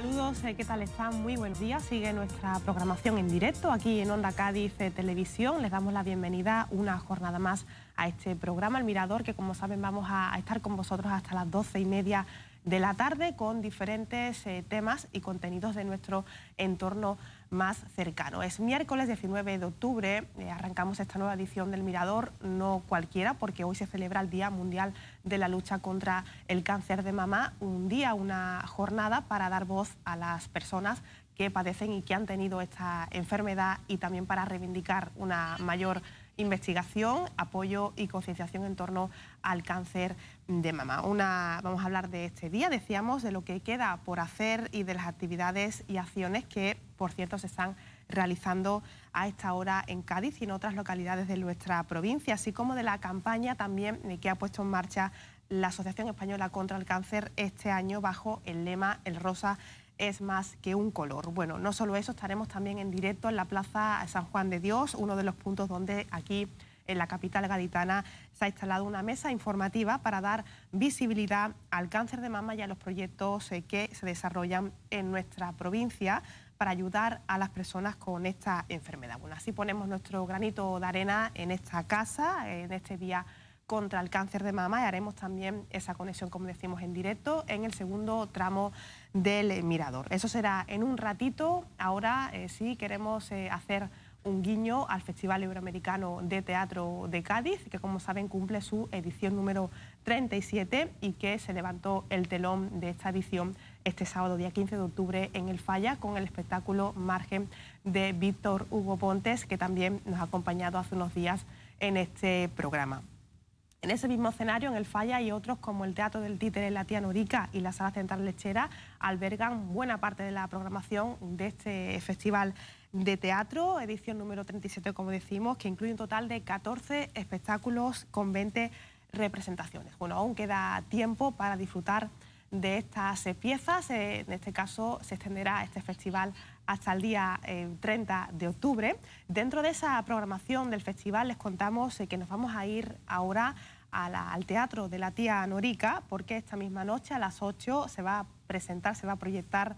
Saludos, eh, ¿qué tal están? Muy buen día. Sigue nuestra programación en directo aquí en Onda Cádiz eh, Televisión. Les damos la bienvenida una jornada más a este programa El Mirador, que como saben vamos a, estar con vosotros hasta las doce y media de la tarde con diferentes eh, temas y contenidos de nuestro entorno más cercano. Es miércoles 19 de octubre, arrancamos esta nueva edición del Mirador, no cualquiera, porque hoy se celebra el Día Mundial de de la lucha contra el cáncer de mama, un día, una jornada para dar voz a las personas que padecen y que han tenido esta enfermedad y también para reivindicar una mayor investigación, apoyo y concienciación en torno al cáncer de mama. Una, vamos a hablar de este día, decíamos, de lo que queda por hacer y de las actividades y acciones que, por cierto, se están realizando a esta hora en Cádiz y en otras localidades de nuestra provincia, así como de la campaña también que ha puesto en marcha la Asociación Española contra el Cáncer este año bajo el lema El Rosa es más que un color. Bueno, no solo eso, estaremos también en directo en la Plaza San Juan de Dios, uno de los puntos donde aquí en la capital gaditana se ha instalado una mesa informativa para dar visibilidad al cáncer de mama y a los proyectos eh, que se desarrollan en nuestra provincia para ayudar a las personas con esta enfermedad. Bueno, así ponemos nuestro granito de arena en esta casa, en este día contra el cáncer de mama y haremos también esa conexión, como decimos, en directo en el segundo tramo del mirador. Eso será en un ratito. Ahora eh, sí queremos eh, hacer un guiño al Festival Iberoamericano de Teatro de Cádiz, que como saben cumple su edición número 37 y que se levantó el telón de esta edición este sábado día 15 de octubre en el Falla con el espectáculo Margen de Víctor Hugo Pontes, que también nos ha acompañado hace unos días en este programa. En ese mismo escenario, en el Falla y otros como el Teatro del Títere La Tía Norica y la Sala Central Lechera albergan buena parte de la programación de este festival de teatro, edición número 37, como decimos, que incluye un total de 14 espectáculos con 20 representaciones. Bueno, aún queda tiempo para disfrutar de estas eh, piezas. Eh, en este caso se extenderá este festival hasta el día 30 eh, de octubre. Dentro de esa programación del festival les contamos que nos vamos a ir ahora al Teatro de la Tía Norica, porque esta misma noche a las 8 se va a presentar, se va a proyectar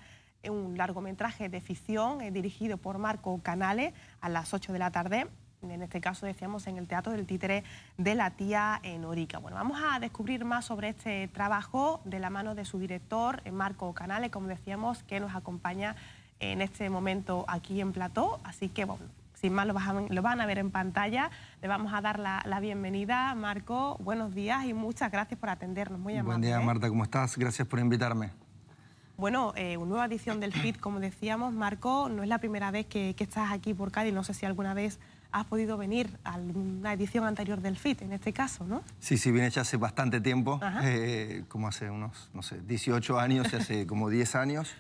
un largometraje de ficción dirigido por Marco Canales a las 8 de la tarde en este caso decíamos en el Teatro del Títere de la Tía en Bueno, vamos a descubrir más sobre este trabajo de la mano de su director, eh, Marco Canales, como decíamos, que nos acompaña en este momento aquí en Plató. Así que, bueno, sin más, lo, van a ver en pantalla. Le vamos a dar la, bienvenida. Marco, buenos días y muchas gracias por atendernos. Muy amable. Buen día, ¿eh? Marta, ¿cómo estás? Gracias por invitarme. Bueno, eh, una nueva edición del FIT, como decíamos, Marco, no es la primera vez que, que estás aquí por Cádiz, no sé si alguna vez has podido venir a una edición anterior del FIT, en este caso, ¿no? Sí, sí, vine ya hace bastante tiempo, eh, como hace unos, no sé, 18 años, hace como 10 años.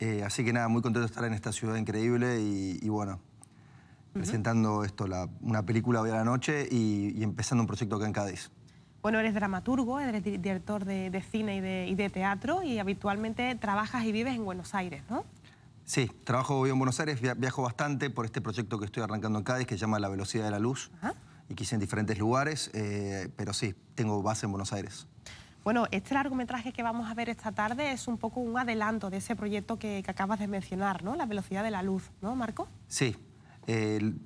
Eh, así que nada, muy contento de estar en esta ciudad increíble y, bueno, presentando esto, una película hoy a la noche y, empezando un proyecto acá en Cádiz. Bueno, eres dramaturgo, eres director de, cine y de teatro y habitualmente trabajas y vives en Buenos Aires, ¿no? Sí, trabajo hoy en Buenos Aires, viajo bastante por este proyecto que estoy arrancando en Cádiz que se llama La Velocidad de la Luz y quise en diferentes lugares, eh, pero sí, tengo base en Buenos Aires. Bueno, este largometraje que vamos a ver esta tarde es un poco un adelanto de ese proyecto que, acabas de mencionar, ¿no? La Velocidad de la Luz, ¿no, Marco? Sí.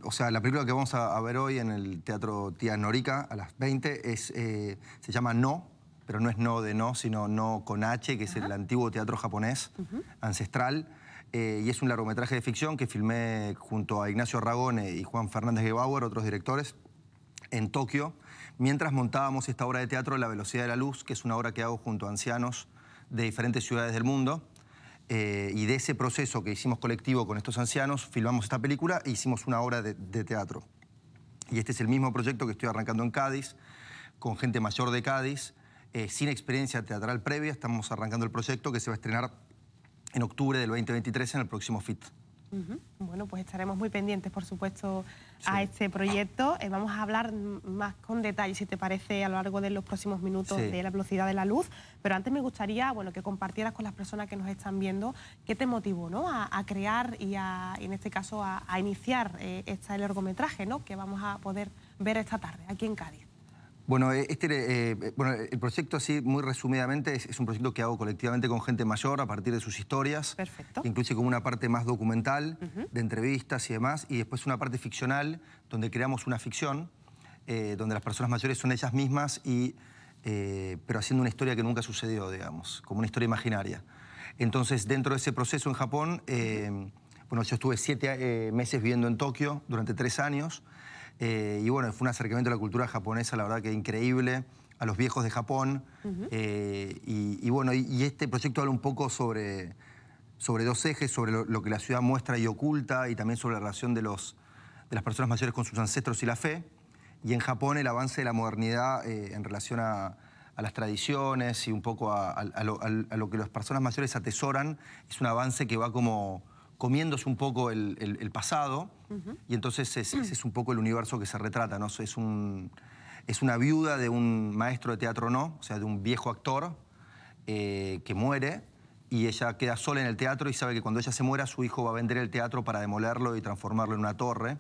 o sea, la película que vamos a, ver hoy en el Teatro Tía Norica a las 20 es, eh, se llama No, pero no es No de No, sino No con H, que es el antiguo teatro japonés ancestral eh, y es un largometraje de ficción que filmé junto a Ignacio Ragone y Juan Fernández Guevara, otros directores, en Tokio, mientras montábamos esta obra de teatro La velocidad de la luz, que es una obra que hago junto a ancianos de diferentes ciudades del mundo. Eh, y de ese proceso que hicimos colectivo con estos ancianos, filmamos esta película e hicimos una obra de, teatro. Y este es el mismo proyecto que estoy arrancando en Cádiz, con gente mayor de Cádiz, eh, sin experiencia teatral previa. Estamos arrancando el proyecto que se va a estrenar en octubre del 2023 en el próximo FIT. Bueno, pues estaremos muy pendientes, por supuesto, a este proyecto. Eh, vamos a hablar más con detalle, si te parece, a lo largo de los próximos minutos de la velocidad de la luz. Pero antes me gustaría, bueno, que compartieras con las personas que nos están viendo qué te motivó, ¿no? A, crear y, a, en este caso, a, iniciar esta eh, este largometraje, ¿no? Que vamos a poder ver esta tarde aquí en Cádiz. Bueno, eh, este, eh, eh, bueno, el proyecto, así muy resumidamente, es, un proyecto que hago colectivamente con gente mayor a partir de sus historias. Perfecto. incluye como una parte más documental, de entrevistas y demás, y después una parte ficcional, donde creamos una ficción, donde las personas mayores son ellas mismas, y, pero haciendo una historia que nunca sucedió, digamos, como una historia imaginaria. Entonces, dentro de ese proceso en Japón, bueno, yo estuve siete meses viviendo en Tokio durante tres años eh, y bueno, fue un acercamiento a la cultura japonesa, la verdad que increíble, a los viejos de Japón. Eh, y, bueno, y, este proyecto habla un poco sobre, sobre dos ejes, sobre lo, que la ciudad muestra y oculta, y también sobre la relación de, los, de las personas mayores con sus ancestros y la fe. Y en Japón el avance de la modernidad eh, en relación a, las tradiciones y un poco a, lo, a lo que las personas mayores atesoran, es un avance que va como comiéndose un poco el, pasado, y entonces ese es un poco el universo que se retrata, ¿no? Es, un, es una viuda de un maestro de teatro, ¿no? O sea, de un viejo actor eh, que muere, y ella queda sola en el teatro y sabe que cuando ella se muera su hijo va a vender el teatro para demolerlo y transformarlo en una torre.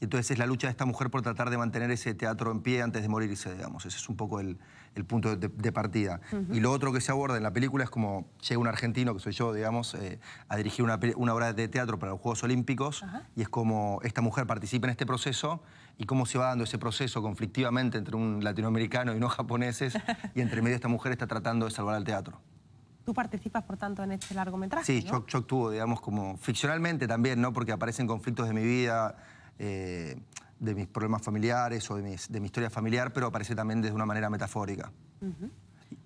Y entonces es la lucha de esta mujer por tratar de mantener ese teatro en pie antes de morirse, digamos. Ese es un poco el, el punto de, partida. Y lo otro que se aborda en la película es como llega un argentino, que soy yo, digamos, eh, a dirigir una, obra de teatro para los Juegos Olímpicos, y es como esta mujer participa en este proceso y cómo se va dando ese proceso conflictivamente entre un latinoamericano y no japoneses, y entre medio esta mujer está tratando de salvar al teatro. Tú participas, por tanto, en este largometraje. Sí, yo, yo, actúo, digamos, como ficcionalmente también, ¿no? Porque aparecen conflictos de mi vida. Eh, de mis problemas familiares o de, mi historia familiar, pero aparece también de una manera metafórica.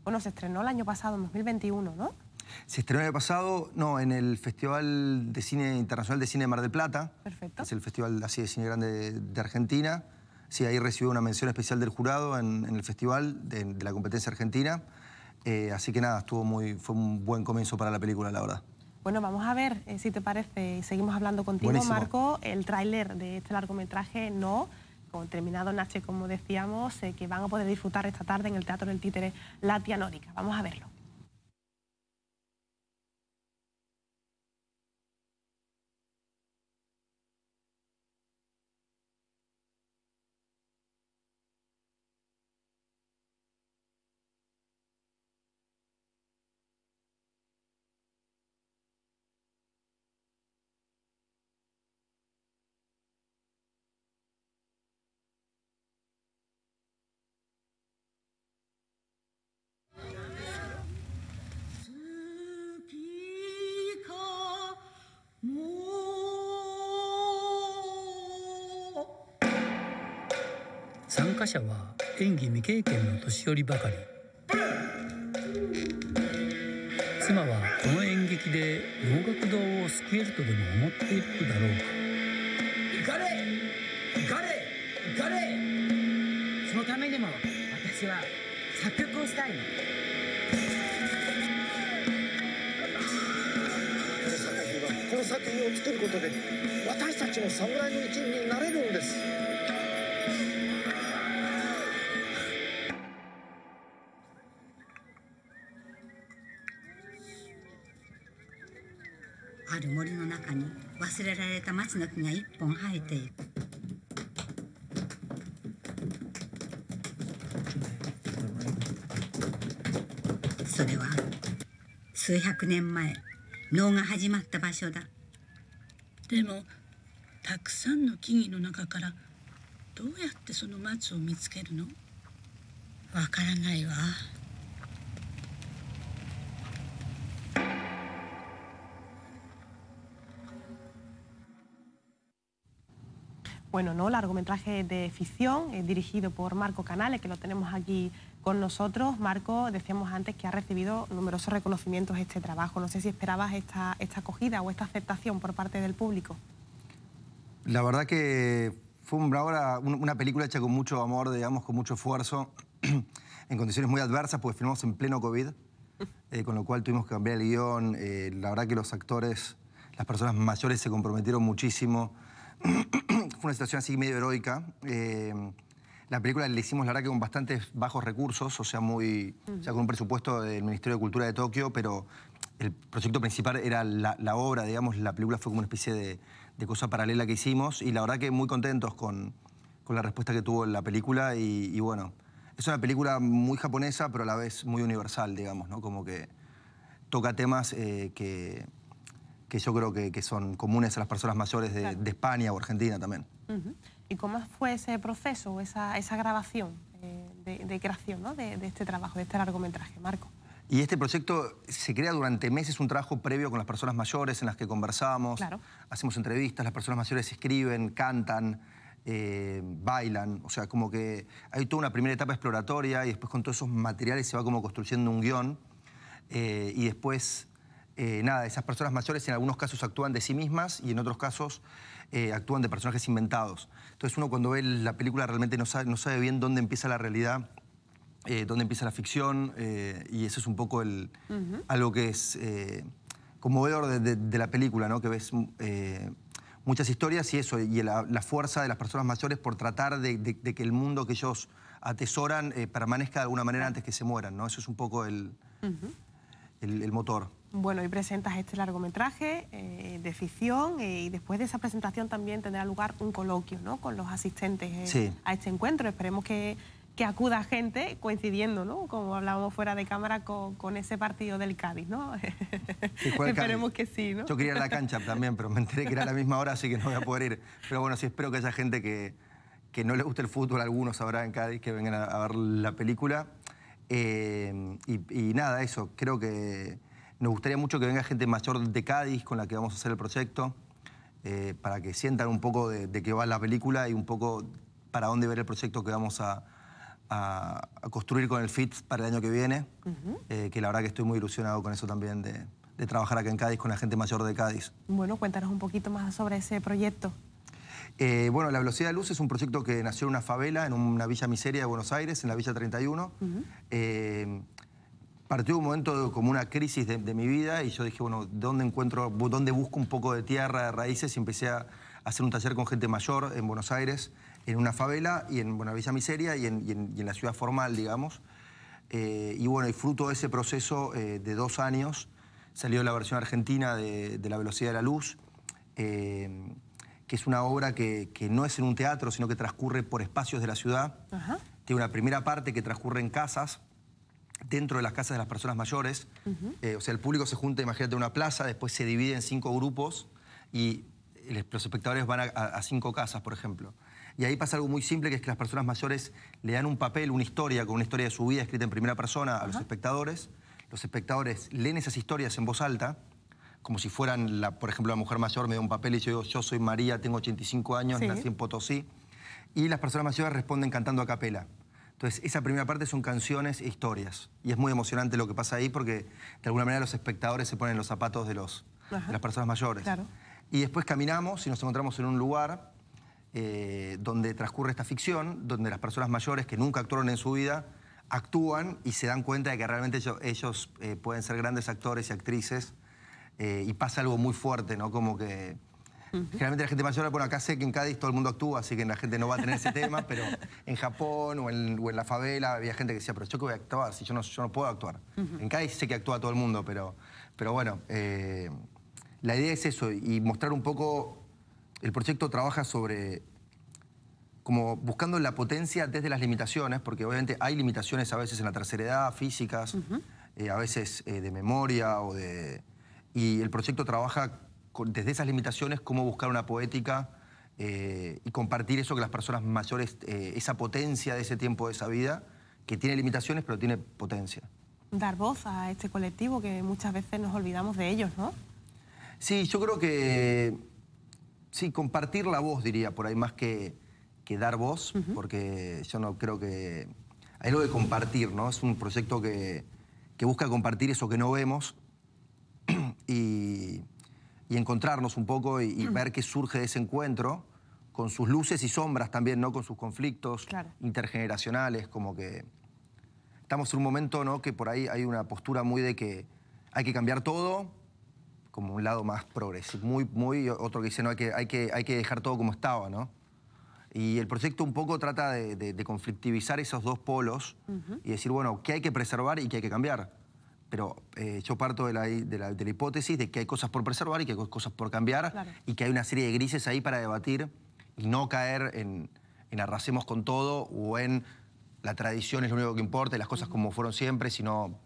Bueno, se estrenó el año pasado, en 2021, ¿no? Se estrenó el año pasado, no, en el Festival de Cine Internacional de Cine de Mar del Plata. Perfecto. Es el festival de cine grande de, Argentina. Sí, ahí recibió una mención especial del jurado en, el festival de, la competencia argentina. Eh, así que nada, estuvo muy, fue un buen comienzo para la película, la verdad. Bueno, vamos a ver eh, si te parece, seguimos hablando contigo, Marco, el tráiler de este largometraje, No, con terminado Nache, como decíamos, eh, que van a poder disfrutar esta tarde en el Teatro del Títere Latia Nórica. Vamos a verlo. 歌者は演技未経験の年寄りばかり妻はこの演劇で能楽堂を救えるとでも思っているだろうか行かれ行かれ行かれそのためにも私は作曲をしたいの。作品を作ることで私たちの侍の一員にある森の中に忘れられた松の木が一本生えていくそれは数百年前能が始まった場所だでもたくさんの木々の中からどうやってその松を見つけるのわからないわ。Bueno, no, largometraje de ficción, eh, dirigido por Marco Canales, que lo tenemos aquí con nosotros. Marco, decíamos antes que ha recibido numerosos reconocimientos este trabajo. No sé si esperabas esta, esta acogida o esta aceptación por parte del público. La verdad que fue una, película hecha con mucho amor, digamos, con mucho esfuerzo, en condiciones muy adversas, porque filmamos en pleno COVID, eh, con lo cual tuvimos que cambiar el guión. Eh, la verdad que los actores, las personas mayores se comprometieron muchísimo. fue una situación así medio heroica. Eh, la película la hicimos, la verdad, que con bastantes bajos recursos, o sea, muy, con un presupuesto del Ministerio de Cultura de Tokio, pero el proyecto principal era la, obra, digamos, la película fue como una especie de, cosa paralela que hicimos y la verdad que muy contentos con, la respuesta que tuvo la película y, bueno, es una película muy japonesa, pero a la vez muy universal, digamos, Como que toca temas eh, que, que yo creo que, son comunes a las personas mayores de España o Argentina también. ¿Y cómo fue ese proceso, esa, grabación eh, de, creación de, este trabajo, de este largometraje, Marco? Y este proyecto se crea durante meses un trabajo previo con las personas mayores en las que conversamos, hacemos entrevistas, las personas mayores escriben, cantan, eh, bailan, o sea, como que hay toda una primera etapa exploratoria y después con todos esos materiales se va como construyendo un guión eh, y después eh, nada, esas personas mayores en algunos casos actúan de sí mismas y en otros casos eh, actúan de personajes inventados. Entonces uno cuando ve la película realmente no sabe, no sabe bien dónde empieza la realidad, eh, dónde empieza la ficción, y eso es un poco el, algo que es conmovedor de, de, la película, que ves muchas historias y eso, y la, fuerza de las personas mayores por tratar de, que el mundo que ellos atesoran permanezca de alguna manera antes que se mueran. ¿no? Eso es un poco el motor. Bueno, hoy presentas este largometraje eh, de ficción eh, y después de esa presentación también tendrá lugar un coloquio ¿no? con los asistentes eh, a este encuentro. Esperemos que, que acuda gente coincidiendo, ¿no? como hablábamos fuera de cámara, con, ese partido del Cádiz. ¿no? esperemos que sí. ¿no? Yo quería ir a la cancha también, pero me enteré que era a la misma hora, así que no voy a poder ir. Pero bueno, sí espero que haya gente que, que no le guste el fútbol, algunos habrá en Cádiz que vengan a, ver la película. y nada, eso, creo que nos gustaría mucho que venga gente mayor de Cádiz con la que vamos a hacer el proyecto, eh, para que sientan un poco de, qué va la película y un poco para dónde ver el proyecto que vamos a, construir con el FIT para el año que viene, eh, que la verdad que estoy muy ilusionado con eso también de, trabajar acá en Cádiz con la gente mayor de Cádiz. Bueno, cuéntanos un poquito más sobre ese proyecto. Eh, bueno, La Velocidad de Luz es un proyecto que nació en una favela, en una villa miseria de Buenos Aires, en la Villa 31 partió un momento como una crisis de, mi vida y yo dije, bueno, ¿dónde encuentro, dónde busco un poco de tierra, de raíces? Y empecé a hacer un taller con gente mayor en Buenos Aires, en una favela y en Villa Miseria y en, la ciudad formal, digamos. Eh, y bueno, y fruto de ese proceso eh, de dos años salió la versión argentina de, La Velocidad de la Luz, eh, que es una obra que, no es en un teatro, sino que transcurre por espacios de la ciudad. Tiene una primera parte que transcurre en casas, dentro de las casas de las personas mayores. Eh, o sea, el público se junta, imagínate, una plaza, después se divide en cinco grupos y los espectadores van a, cinco casas, por ejemplo. Y ahí pasa algo muy simple, que es que las personas mayores le dan un papel, una historia, con una historia de su vida escrita en primera persona a los espectadores. Los espectadores leen esas historias en voz alta, como si fueran, la, por ejemplo, la mujer mayor me da un papel y yo digo, oh, yo soy María, tengo 85 años, nací en Potosí. Y las personas mayores responden cantando a capela. Entonces, esa primera parte son canciones e historias. Y es muy emocionante lo que pasa ahí porque de alguna manera los espectadores se ponen los zapatos de, los, las personas mayores. Y después caminamos y nos encontramos en un lugar eh, donde transcurre esta ficción, donde las personas mayores que nunca actuaron en su vida actúan y se dan cuenta de que realmente ellos, eh, pueden ser grandes actores y actrices eh, y pasa algo muy fuerte, ¿no? Como que Generalmente la gente mayor, bueno, acá sé que en Cádiz todo el mundo actúa, así que la gente no va a tener ese tema, pero en Japón o en, la favela había gente que decía, pero yo que voy a actuar, si yo no, yo no puedo actuar. En Cádiz sé que actúa todo el mundo, pero, pero bueno, eh, la idea es eso, y mostrar un poco, el proyecto trabaja sobre como buscando la potencia desde las limitaciones, porque obviamente hay limitaciones a veces en la tercera edad, físicas, eh, a veces eh, de memoria o de... Y el proyecto trabaja desde esas limitaciones, cómo buscar una poética eh, y compartir eso que las personas mayores, eh, esa potencia de ese tiempo, de esa vida, que tiene limitaciones, pero tiene potencia. Dar voz a este colectivo que muchas veces nos olvidamos de ellos, ¿no? Sí, yo creo que. Sí, compartir la voz, diría, por ahí más que, que dar voz, porque yo no creo que. Hay lo de compartir, ¿no? Es un proyecto que, que busca compartir eso que no vemos y, y encontrarnos un poco y, ver qué surge de ese encuentro, con sus luces y sombras también, ¿no? Con sus conflictos intergeneracionales, como que estamos en un momento, ¿no? Que por ahí hay una postura muy de que hay que cambiar todo, como un lado más progresivo, muy, muy, otro que dice, no, hay que, hay que, hay que dejar todo como estaba, ¿no? Y el proyecto un poco trata de, conflictivizar esos dos polos y decir, bueno, ¿qué hay que preservar y qué hay que cambiar? pero eh, yo parto de la, de, la, hipótesis de que hay cosas por preservar y que hay cosas por cambiar y que hay una serie de grises ahí para debatir y no caer en, en arrasemos con todo o en la tradición es lo único que importa y las cosas como fueron siempre, sino,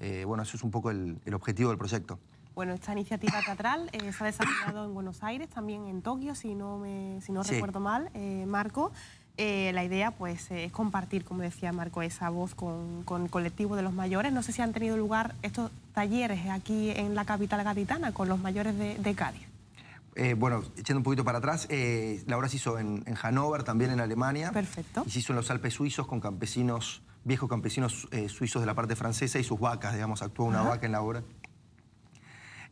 eh, bueno, eso es un poco el, objetivo del proyecto. Bueno, esta iniciativa teatral eh, se ha desarrollado en Buenos Aires, también en Tokio, si no, me, si no recuerdo mal, Marco. Eh, la idea pues, eh, es compartir, como decía Marco, esa voz con, con, el colectivo de los mayores. No sé si han tenido lugar estos talleres aquí en la capital gaditana con los mayores de, Cádiz. Eh, bueno, echando un poquito para atrás, la obra se hizo en, Hanover, Hannover, también en Alemania. Perfecto. Y se hizo en los Alpes suizos con campesinos, viejos campesinos suizos de la parte francesa y sus vacas, digamos, actuó una vaca en la obra.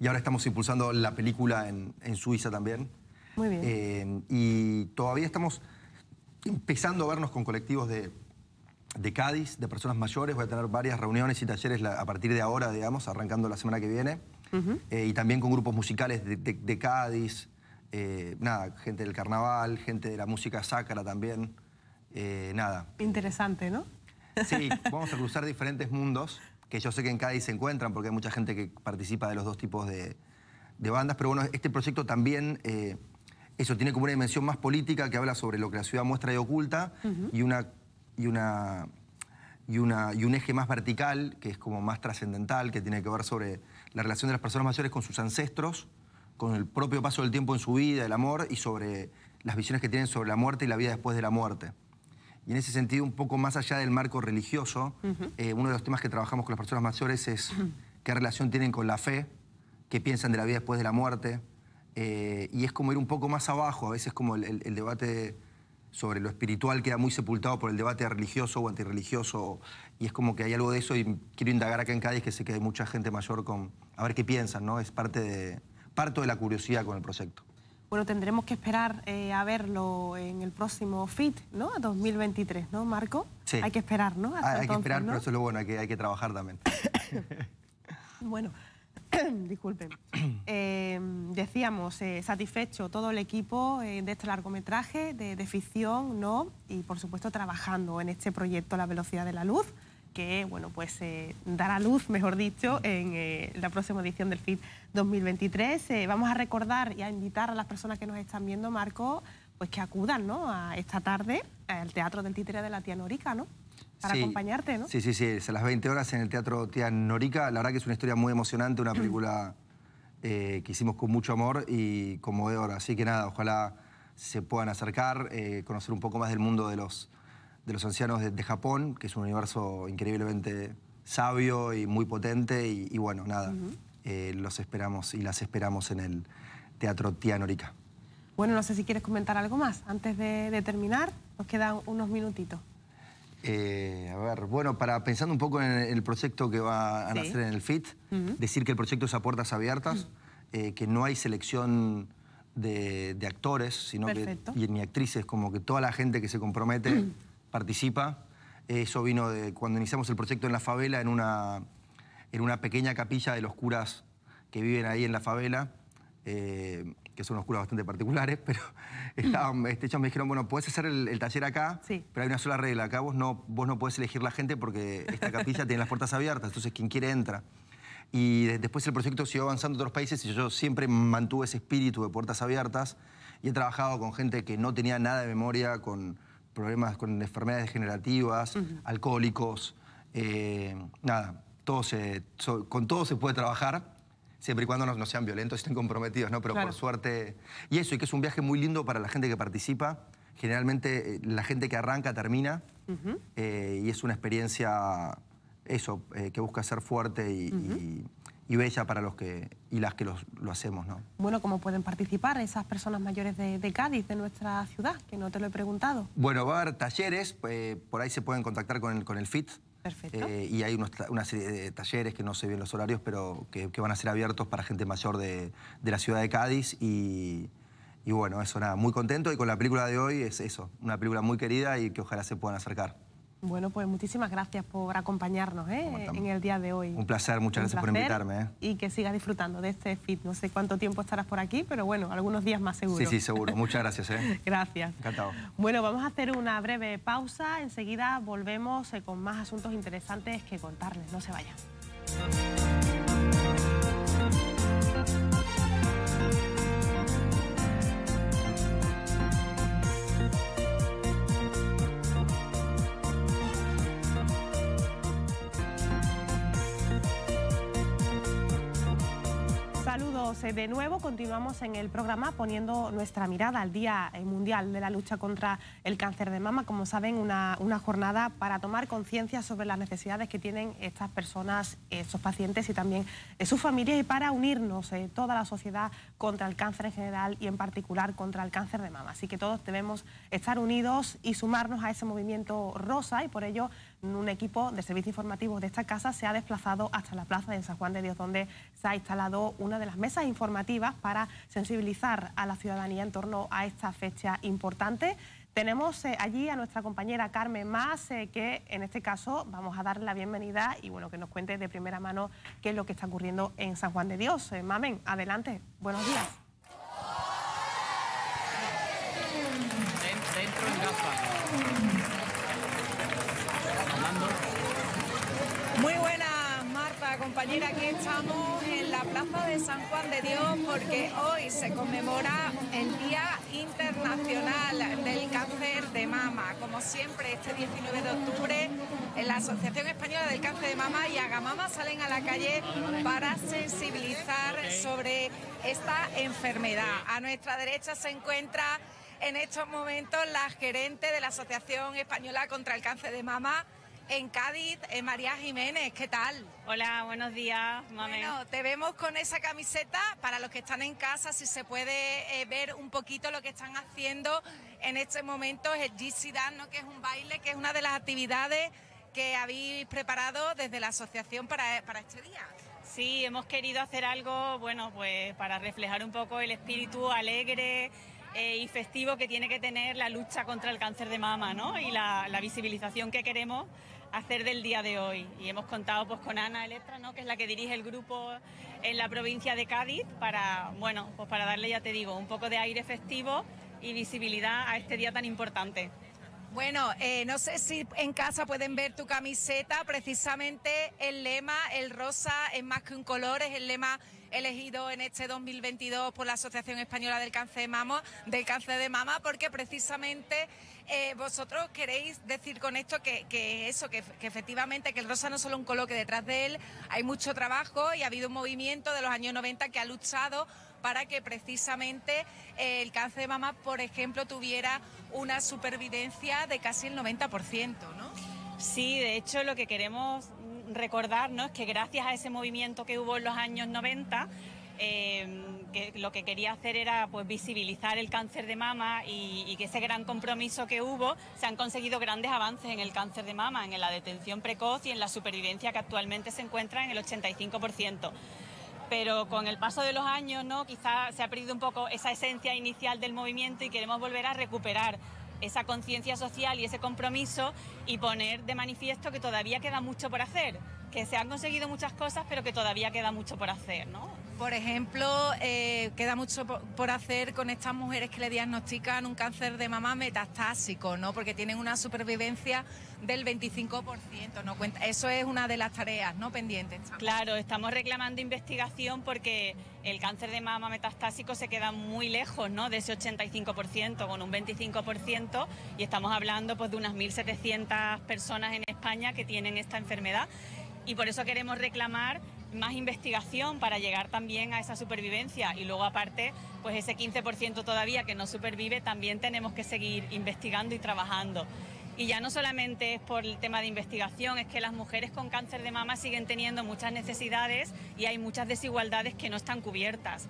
Y ahora estamos impulsando la película en Suiza también. Muy bien. y todavía estamos empezando a vernos con colectivos de, Cádiz, de personas mayores. Voy a tener varias reuniones y talleres a partir de ahora, digamos, arrancando la semana que viene. Eh, y también con grupos musicales de, Cádiz, eh, nada, gente del carnaval, gente de la música sacra también, eh, nada. Interesante, ¿no? Sí, vamos a cruzar diferentes mundos que yo sé que en Cádiz se encuentran porque hay mucha gente que participa de los dos tipos de, de bandas, pero bueno, este proyecto también eso tiene como una dimensión más política que habla sobre lo que la ciudad muestra y oculta y, una, una, y, y un eje más vertical, que es como más trascendental, que tiene que ver sobre la relación de las personas mayores con sus ancestros, con el propio paso del tiempo en su vida, el amor y sobre las visiones que tienen sobre la muerte y la vida después de la muerte. Y en ese sentido, un poco más allá del marco religioso, eh, uno de los temas que trabajamos con las personas mayores es qué relación tienen con la fe, qué piensan de la vida después de la muerte, eh, y es como ir un poco más abajo, a veces como el, debate sobre lo espiritual queda muy sepultado por el debate religioso o antirreligioso, y es como que hay algo de eso y quiero indagar acá en Cádiz que sé que hay mucha gente mayor con... A ver qué piensan, ¿no? Es parte de, parto de la curiosidad con el proyecto. Bueno, tendremos que esperar eh, a verlo en el próximo FIT, ¿no? 2023, ¿no, Marco? Sí. Hay que esperar, ¿no? Ah, hay, que esperar, pero eso es lo bueno, hay que, hay que trabajar también. bueno. disculpen, eh, decíamos, eh, satisfecho todo el equipo eh, de este largometraje, de, ficción, ¿no? Y por supuesto trabajando en este proyecto La velocidad de la luz, que, bueno, pues dará luz, mejor dicho, en la próxima edición del FIT 2023. vamos a recordar y a invitar a las personas que nos están viendo, Marco, pues que acudan, ¿no? A esta tarde al Teatro del Títere de la Tía Norica, ¿no? para acompañarte, ¿no? Sí, sí, sí, es a las 20 horas en el Teatro Tía Norica. La verdad que es una historia muy emocionante, una mm. película eh, que hicimos con mucho amor y conmovedora. Así que nada, ojalá se puedan acercar, eh, conocer un poco más del mundo de los, de los ancianos de, Japón, que es un universo increíblemente sabio y muy potente. Y, bueno, nada, eh, los esperamos y las esperamos en el Teatro Tía Norica. Bueno, no sé si quieres comentar algo más. Antes de, de terminar, nos quedan unos minutitos. Eh, a ver, bueno, para pensando un poco en el proyecto que va a nacer en el FIT, decir que el proyecto es a puertas abiertas, eh, que no hay selección de, actores, sino que ni actrices, como que toda la gente que se compromete participa. Eh, eso vino de cuando iniciamos el proyecto en la favela, en una, en una pequeña capilla de los curas que viven ahí en la favela que son unos bastante particulares, pero estaban, este, me dijeron, bueno, puedes hacer el, taller acá, pero hay una sola regla, acá vos no, vos no podés elegir la gente porque esta capilla tiene las puertas abiertas, entonces quien quiere entra. Y después el proyecto siguió avanzando en otros países y yo siempre mantuve ese espíritu de puertas abiertas y he trabajado con gente que no tenía nada de memoria, con problemas, con enfermedades degenerativas, alcohólicos, eh, nada, todo con todo se puede trabajar siempre y cuando no, sean violentos, estén comprometidos, ¿no? Pero por suerte... Y eso, y que es un viaje muy lindo para la gente que participa. Generalmente eh, la gente que arranca termina eh, y es una experiencia, eso, eh, que busca ser fuerte y, y bella para los que y las que los, lo hacemos, ¿no? Bueno, ¿cómo pueden participar esas personas mayores de, Cádiz, de nuestra ciudad? Que no te lo he preguntado. Bueno, va a haber talleres, por ahí se pueden contactar con con el FIT, eh, y hay una serie de talleres que no sé bien los horarios, pero que, van a ser abiertos para gente mayor de, la ciudad de Cádiz. Y, y, bueno, eso nada, muy contento. Y con la película de hoy es eso, una película muy querida y que ojalá se puedan acercar. Bueno, pues muchísimas gracias por acompañarnos ¿eh? en el día de hoy. Un placer, muchas gracias por invitarme. ¿eh? Y que sigas disfrutando de este fit. No sé cuánto tiempo estarás por aquí, pero bueno, algunos días más seguro. Sí, sí, seguro. Muchas gracias. ¿eh? gracias. Encantado. Bueno, vamos a hacer una breve pausa. Enseguida volvemos con más asuntos interesantes que contarles. No se vayan. Eh, de nuevo continuamos en el programa poniendo nuestra mirada al Día eh, Mundial de la Lucha contra el Cáncer de Mama. Como saben, una, jornada para tomar conciencia sobre las necesidades que tienen estas personas, estos pacientes y también eh, sus familias y para unirnos toda la sociedad contra el cáncer en general y en particular contra el cáncer de mama. Así que todos debemos estar unidos y sumarnos a ese movimiento rosa y por ello un equipo de servicios informativos de esta casa se ha desplazado hasta la plaza de San Juan de Dios donde se ha instalado una de las mesas informativas para sensibilizar a la ciudadanía en torno a esta fecha importante. Tenemos eh, allí a nuestra compañera Carmen Más, eh, que en este caso vamos a darle la bienvenida y bueno, que nos cuente de primera mano qué es lo que está ocurriendo en San Juan de Dios. Eh, Mamen, adelante, buenos días. Muy compañera, aquí estamos en la Plaza de San Juan de Dios porque hoy se conmemora el Día Internacional del Cáncer de Mama. Como siempre, este 19 de octubre la Asociación Española del Cáncer de Mama y Agamama salen a la calle para sensibilizar sobre esta enfermedad. A nuestra derecha se encuentra en estos momentos la gerente de la Asociación Española contra el Cáncer de Mama en Cádiz, eh, María Jiménez, ¿qué tal? Hola, buenos días, Bueno, te vemos con esa camiseta, para los que están en casa, si se puede eh, ver un poquito lo que están haciendo en este momento, es el GC Dan, ¿no? que es un baile, que es una de las actividades que habéis preparado desde la asociación para, eh, este día. Sí, hemos querido hacer algo, bueno, pues para reflejar un poco el espíritu alegre, y festivo que tiene que tener la lucha contra el cáncer de mama ¿no? y la visibilización que queremos hacer del día de hoy. Y hemos contado pues, con Ana Electra, ¿no? que es la que dirige el grupo en la provincia de Cádiz, para, bueno, pues para darle, ya te digo, un poco de aire festivo y visibilidad a este día tan importante. Bueno, eh, no sé si en casa pueden ver tu camiseta, precisamente el lema, el rosa es más que un color, es el lema elegido en este 2022 por la Asociación Española del Cáncer de Mama, del Cáncer de Mama, porque precisamente eh, vosotros queréis decir con esto que, eso, que, efectivamente que el rosa no es solo un coloque detrás de él, hay mucho trabajo y ha habido un movimiento de los años 90 que ha luchado para que precisamente eh, el cáncer de mama, por ejemplo, tuviera una supervivencia de casi el 90%, ¿no? Sí, de hecho lo que queremos recordarnos es que gracias a ese movimiento que hubo en los años 90, que, lo que quería hacer era pues, visibilizar el cáncer de mama y, que ese gran compromiso que hubo, se han conseguido grandes avances en el cáncer de mama, en la detención precoz y en la supervivencia que actualmente se encuentra en el 85%. Pero con el paso de los años, ¿no? quizás se ha perdido un poco esa esencia inicial del movimiento y queremos volver a recuperar esa conciencia social y ese compromiso y poner de manifiesto que todavía queda mucho por hacer, que se han conseguido muchas cosas, pero que todavía queda mucho por hacer, ¿no? Por ejemplo, eh, queda mucho por hacer con estas mujeres que le diagnostican un cáncer de mama metastásico, ¿no? Porque tienen una supervivencia del 25%, ¿no? Eso es una de las tareas, ¿no? Pendientes. Claro, estamos reclamando investigación porque el cáncer de mama metastásico se queda muy lejos, ¿no? De ese 85%, con un 25%, y estamos hablando pues de unas 1.700 personas en España que tienen esta enfermedad y por eso queremos reclamar más investigación para llegar también a esa supervivencia y luego aparte, pues ese 15% todavía que no supervive, también tenemos que seguir investigando y trabajando. Y ya no solamente es por el tema de investigación, es que las mujeres con cáncer de mama siguen teniendo muchas necesidades y hay muchas desigualdades que no están cubiertas.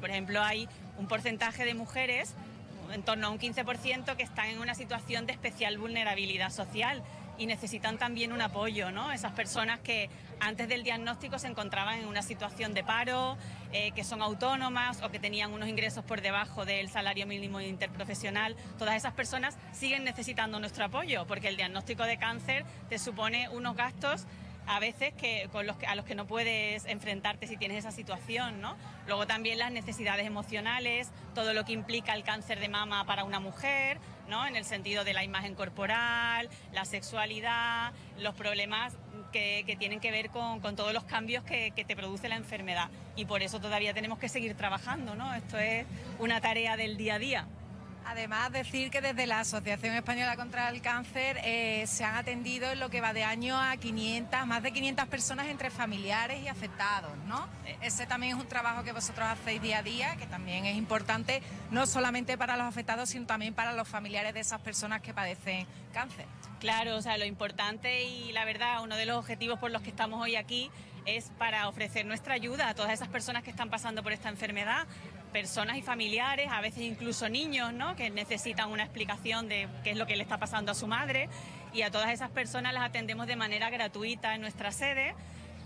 Por ejemplo, hay un porcentaje de mujeres, en torno a un 15%, que están en una situación de especial vulnerabilidad social y necesitan también un apoyo, ¿no? Esas personas que antes del diagnóstico se encontraban en una situación de paro, eh, que son autónomas o que tenían unos ingresos por debajo del salario mínimo interprofesional, todas esas personas siguen necesitando nuestro apoyo porque el diagnóstico de cáncer te supone unos gastos a veces con los a los que no puedes enfrentarte si tienes esa situación, ¿no? Luego también las necesidades emocionales, todo lo que implica el cáncer de mama para una mujer, en el sentido de la imagen corporal, la sexualidad, los problemas que, tienen que ver con, todos los cambios que, te produce la enfermedad. Y por eso todavía tenemos que seguir trabajando, ¿no? Esto es una tarea del día a día. Además, decir que desde la Asociación Española contra el Cáncer eh, se han atendido en lo que va de año a 500, más de 500 personas entre familiares y afectados, ¿no? Ese también es un trabajo que vosotros hacéis día a día, que también es importante, no solamente para los afectados, sino también para los familiares de esas personas que padecen cáncer. Claro, o sea, lo importante y la verdad, uno de los objetivos por los que estamos hoy aquí es para ofrecer nuestra ayuda a todas esas personas que están pasando por esta enfermedad, personas y familiares, a veces incluso niños, ¿no? que necesitan una explicación de qué es lo que le está pasando a su madre. Y a todas esas personas las atendemos de manera gratuita en nuestra sede.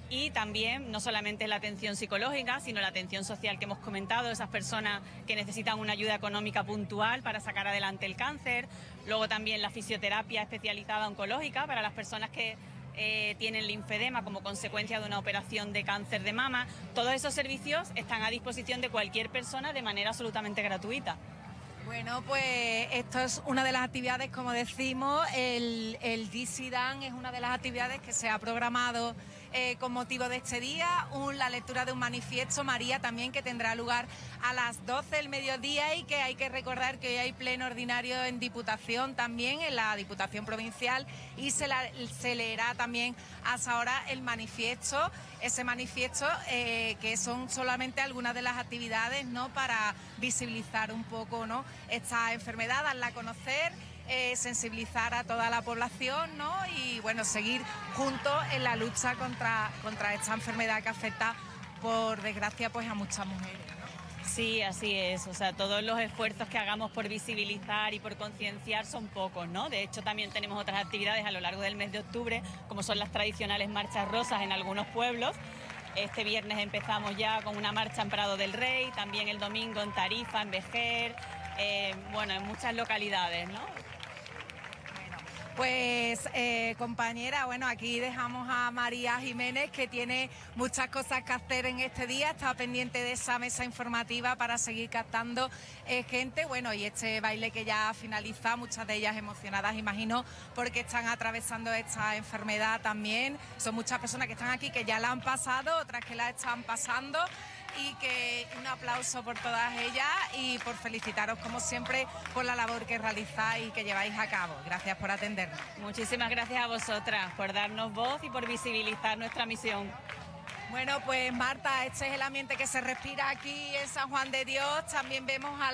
Y también no solamente la atención psicológica, sino la atención social que hemos comentado, esas personas que necesitan una ayuda económica puntual para sacar adelante el cáncer, luego también la fisioterapia especializada oncológica para las personas que eh, tienen linfedema como consecuencia de una operación de cáncer de mama. Todos esos servicios están a disposición de cualquier persona de manera absolutamente gratuita. Bueno, pues esto es una de las actividades, como decimos, el, el DCDAN es una de las actividades que se ha programado eh, con motivo de este día, la lectura de un manifiesto, María, también que tendrá lugar a las 12 del mediodía y que hay que recordar que hoy hay pleno ordinario en Diputación también, en la Diputación Provincial, y se, se leerá también a esa hora el manifiesto, ese manifiesto eh, que son solamente algunas de las actividades ¿no? para visibilizar un poco ¿no? esta enfermedad, darla a conocer eh, sensibilizar a toda la población ¿no? y bueno, seguir juntos en la lucha contra, contra esta enfermedad que afecta, por desgracia, pues a muchas mujeres. Sí, así es. O sea, todos los esfuerzos que hagamos por visibilizar y por concienciar son pocos, ¿no? De hecho, también tenemos otras actividades a lo largo del mes de octubre, como son las tradicionales marchas rosas en algunos pueblos. Este viernes empezamos ya con una marcha en Prado del Rey, también el domingo en Tarifa, en Vejer, eh, bueno, en muchas localidades, ¿no? Pues eh, compañera, bueno, aquí dejamos a María Jiménez que tiene muchas cosas que hacer en este día, está pendiente de esa mesa informativa para seguir captando eh, gente, bueno, y este baile que ya finaliza, muchas de ellas emocionadas, imagino, porque están atravesando esta enfermedad también, son muchas personas que están aquí que ya la han pasado, otras que la están pasando y que un aplauso por todas ellas y por felicitaros como siempre por la labor que realizáis y que lleváis a cabo. Gracias por atendernos. Muchísimas gracias a vosotras por darnos voz y por visibilizar nuestra misión. Bueno, pues Marta, este es el ambiente que se respira aquí en San Juan de Dios. También vemos a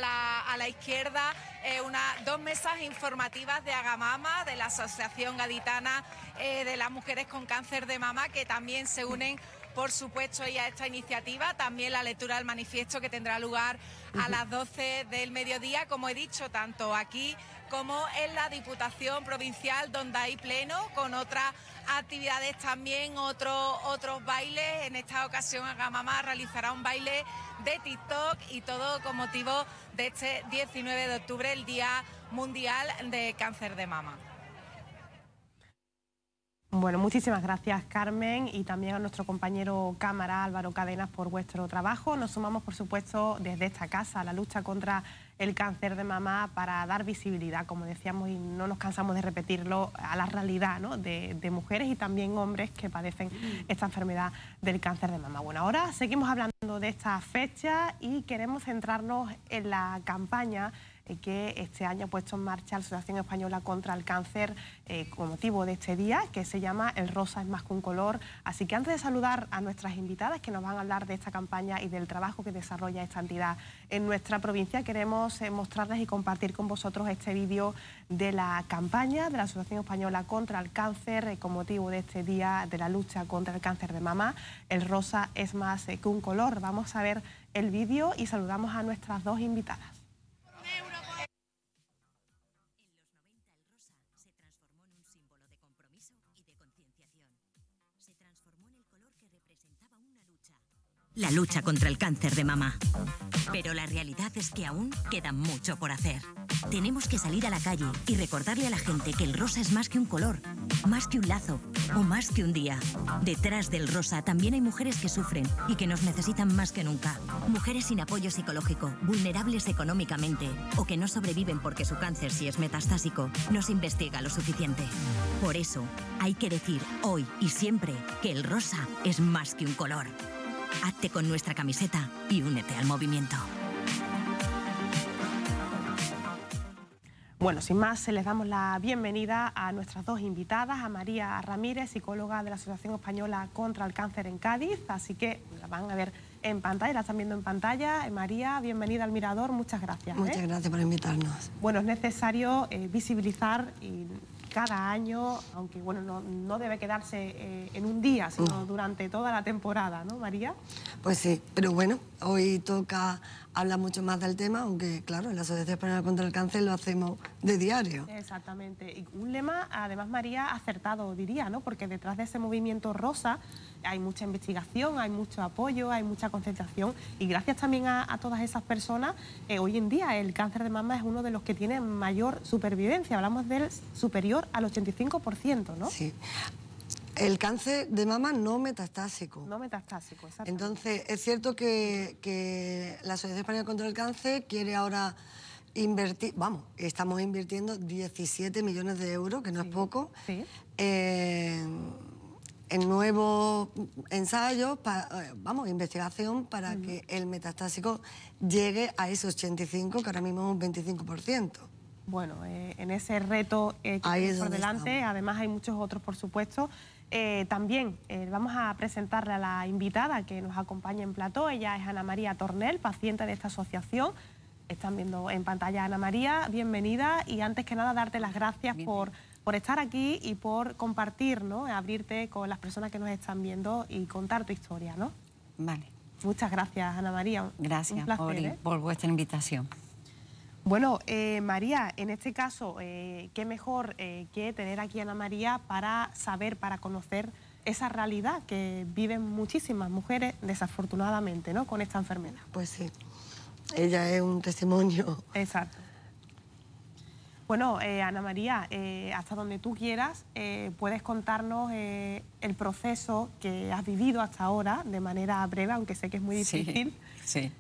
la, izquierda eh, dos mesas informativas de Agamama, de la Asociación Gaditana eh, de las Mujeres con Cáncer de Mama, que también se unen por supuesto, y a esta iniciativa. También la lectura del manifiesto que tendrá lugar a las 12 del mediodía, como he dicho, tanto aquí como en la Diputación Provincial, donde hay pleno, con otras actividades también, otro, otros bailes. En esta ocasión, Agamamá realizará un baile de TikTok y todo con motivo de este 19 de octubre, el Día Mundial de Cáncer de Mama. Bueno, muchísimas gracias Carmen y también a nuestro compañero cámara Álvaro Cadenas por vuestro trabajo. Nos sumamos, por supuesto, desde esta casa a la lucha contra el cáncer de mamá para dar visibilidad, como decíamos, y no nos cansamos de repetirlo, a la realidad de, mujeres y también hombres que padecen esta enfermedad del cáncer de mamá. Bueno, ahora seguimos hablando de esta fecha y queremos centrarnos en la campaña eh, que este año ha puesto en marcha la Asociación Española contra el Cáncer eh, con motivo de este día, que se llama El Rosa es más que un color. Así que antes de saludar a nuestras invitadas que nos van a hablar de esta campaña y del trabajo que desarrolla esta entidad en nuestra provincia, queremos eh, mostrarles y compartir con vosotros este vídeo de la campaña de la Asociación Española contra el Cáncer con motivo de este día de la lucha contra el cáncer de mama. El rosa es más que un color. Vamos a ver el vídeo y saludamos a nuestras dos invitadas. la lucha contra el cáncer de mama. Pero la realidad es que aún queda mucho por hacer. Tenemos que salir a la calle y recordarle a la gente que el rosa es más que un color, más que un lazo o más que un día. Detrás del rosa también hay mujeres que sufren y que nos necesitan más que nunca. Mujeres sin apoyo psicológico, vulnerables económicamente o que no sobreviven porque su cáncer, si es metastásico, no se investiga lo suficiente. Por eso, hay que decir hoy y siempre que el rosa es más que un color. Hazte con nuestra camiseta y únete al movimiento. Bueno, sin más, les damos la bienvenida a nuestras dos invitadas, a María Ramírez, psicóloga de la Asociación Española contra el Cáncer en Cádiz, así que la van a ver en pantalla, la están viendo en pantalla. Eh, María, bienvenida al Mirador, muchas gracias. Muchas ¿eh? gracias por invitarnos. Bueno, es necesario eh, visibilizar y cada año, aunque bueno, no, debe quedarse eh, en un día, sino mm. durante toda la temporada, ¿no, María? Pues sí, pero bueno, hoy toca habla mucho más del tema, aunque claro, en la Asociación Española contra el Cáncer lo hacemos de diario. Exactamente, y un lema además María acertado diría, ¿no? Porque detrás de ese movimiento rosa hay mucha investigación, hay mucho apoyo, hay mucha concentración y gracias también a, todas esas personas, eh, hoy en día el cáncer de mama es uno de los que tiene mayor supervivencia, hablamos del superior al 85%, ¿no? Sí, el cáncer de mama no metastásico. No metastásico, exacto. Entonces, es cierto que, la sociedad Española contra el Cáncer quiere ahora invertir, vamos, estamos invirtiendo 17 millones de euros, que no es poco, en nuevos ensayos, eh, vamos, investigación para que el metastásico llegue a ese 85, que ahora mismo es un 25% bueno, eh, en ese reto eh, que por delante, además hay muchos otros, por supuesto, eh, también eh, vamos a presentarle a la invitada que nos acompaña en plató. Ella es Ana María Tornel, paciente de esta asociación. Están viendo en pantalla Ana María, bienvenida y antes que nada darte las gracias por, estar aquí y por compartir, ¿no? abrirte con las personas que nos están viendo y contar tu historia. ¿no? Vale. Muchas gracias Ana María. Gracias ¿eh? por vuestra invitación. Bueno, eh, María, en este caso, eh, qué mejor eh, que tener aquí a Ana María para saber, para conocer esa realidad que viven muchísimas mujeres, desafortunadamente, ¿no?, con esta enfermedad. Pues sí, ella es un testimonio. Exacto. Bueno, Ana María, hasta donde tú quieras, puedes contarnos el proceso que has vivido hasta ahora, de manera breve, aunque sé que es muy difícil,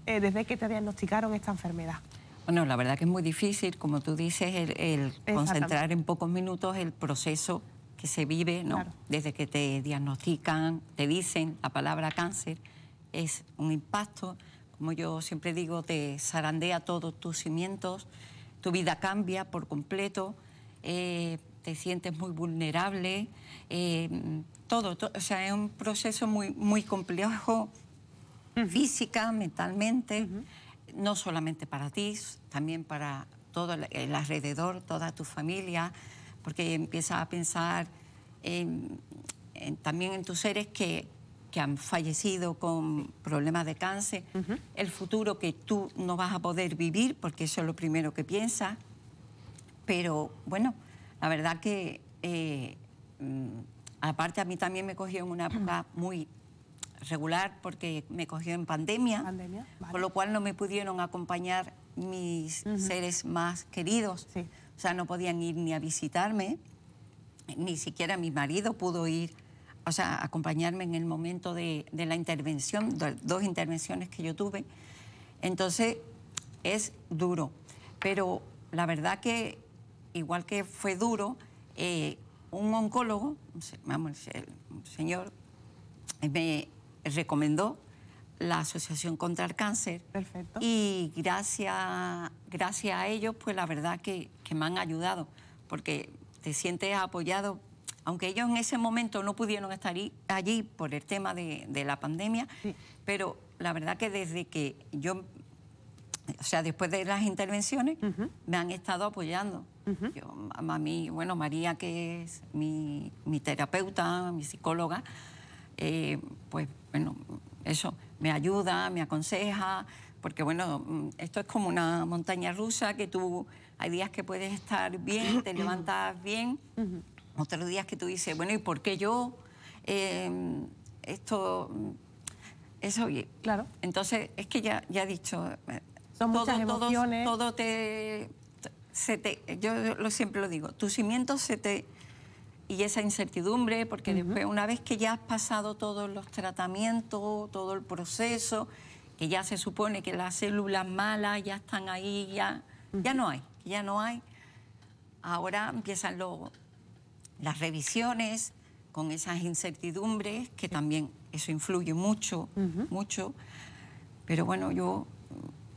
desde que te diagnosticaron esta enfermedad. Bueno, la verdad que es muy difícil, como tú dices, el, concentrar en pocos minutos el proceso que se vive, ¿no? Desde que te diagnostican, te dicen la palabra cáncer, es un impacto, como yo siempre digo, te zarandea todos tus cimientos, tu vida cambia por completo, eh, te sientes muy vulnerable, eh, todo, o sea, es un proceso muy, muy complejo, física, mentalmente no solamente para ti, también para todo el alrededor, toda tu familia, porque empiezas a pensar también en tus seres que, que, han fallecido con problemas de cáncer, el futuro que tú no vas a poder vivir, porque eso es lo primero que piensas. Pero bueno, la verdad que eh, mm, aparte a mí también me cogió en una época muy regular porque me cogió en pandemia, con por lo cual no me pudieron acompañar mis seres más queridos. O sea, no podían ir ni a visitarme, ni siquiera mi marido pudo ir, o sea, acompañarme en el momento de, la intervención, dos intervenciones que yo tuve. Entonces, es duro, pero la verdad que, igual que fue duro, eh, un oncólogo, vamos, el señor, me, recomendó la Asociación contra el Cáncer. Perfecto. Y gracias, gracias a ellos, pues la verdad que, me han ayudado, porque te sientes apoyado aunque ellos en ese momento no pudieron estar allí por el tema de, la pandemia, pero la verdad que desde que yo, o sea, después de las intervenciones, me han estado apoyando. bueno, María, que es mi, mi terapeuta, mi psicóloga, eh, pues bueno, eso me ayuda, me aconseja, porque bueno, mm, esto es como una montaña rusa que tú, hay días que puedes estar bien, te levantas bien, otros días que tú dices, bueno, ¿y por qué yo? Em, esto, mm, eso, claro. Entonces, es que ya, ya he dicho, eh, Son todo, muchas emociones. te, se te, yo lo siempre lo digo, tus cimiento se te y esa incertidumbre, porque después, una vez que ya has pasado todos los tratamientos, todo el proceso, que ya se supone que las células malas ya están ahí, ya, ya no hay, ya no hay. Ahora empiezan luego las revisiones con esas incertidumbres, que también eso influye mucho, mucho. Pero bueno, yo,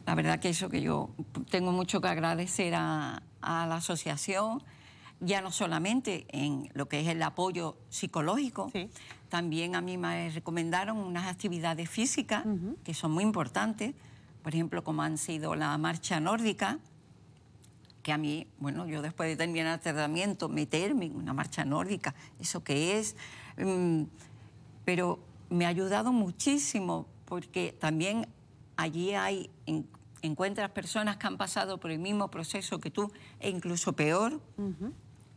la verdad que eso que yo tengo mucho que agradecer a, a la asociación, ya no solamente en lo que es el apoyo psicológico, también a mí me recomendaron unas actividades físicas que son muy importantes, por ejemplo, como han sido la marcha nórdica, que a mí, bueno, yo después de terminar el tratamiento, meterme en una marcha nórdica, eso que es, mm, pero me ha ayudado muchísimo porque también allí hay encuentras personas que han pasado por el mismo proceso que tú e incluso peor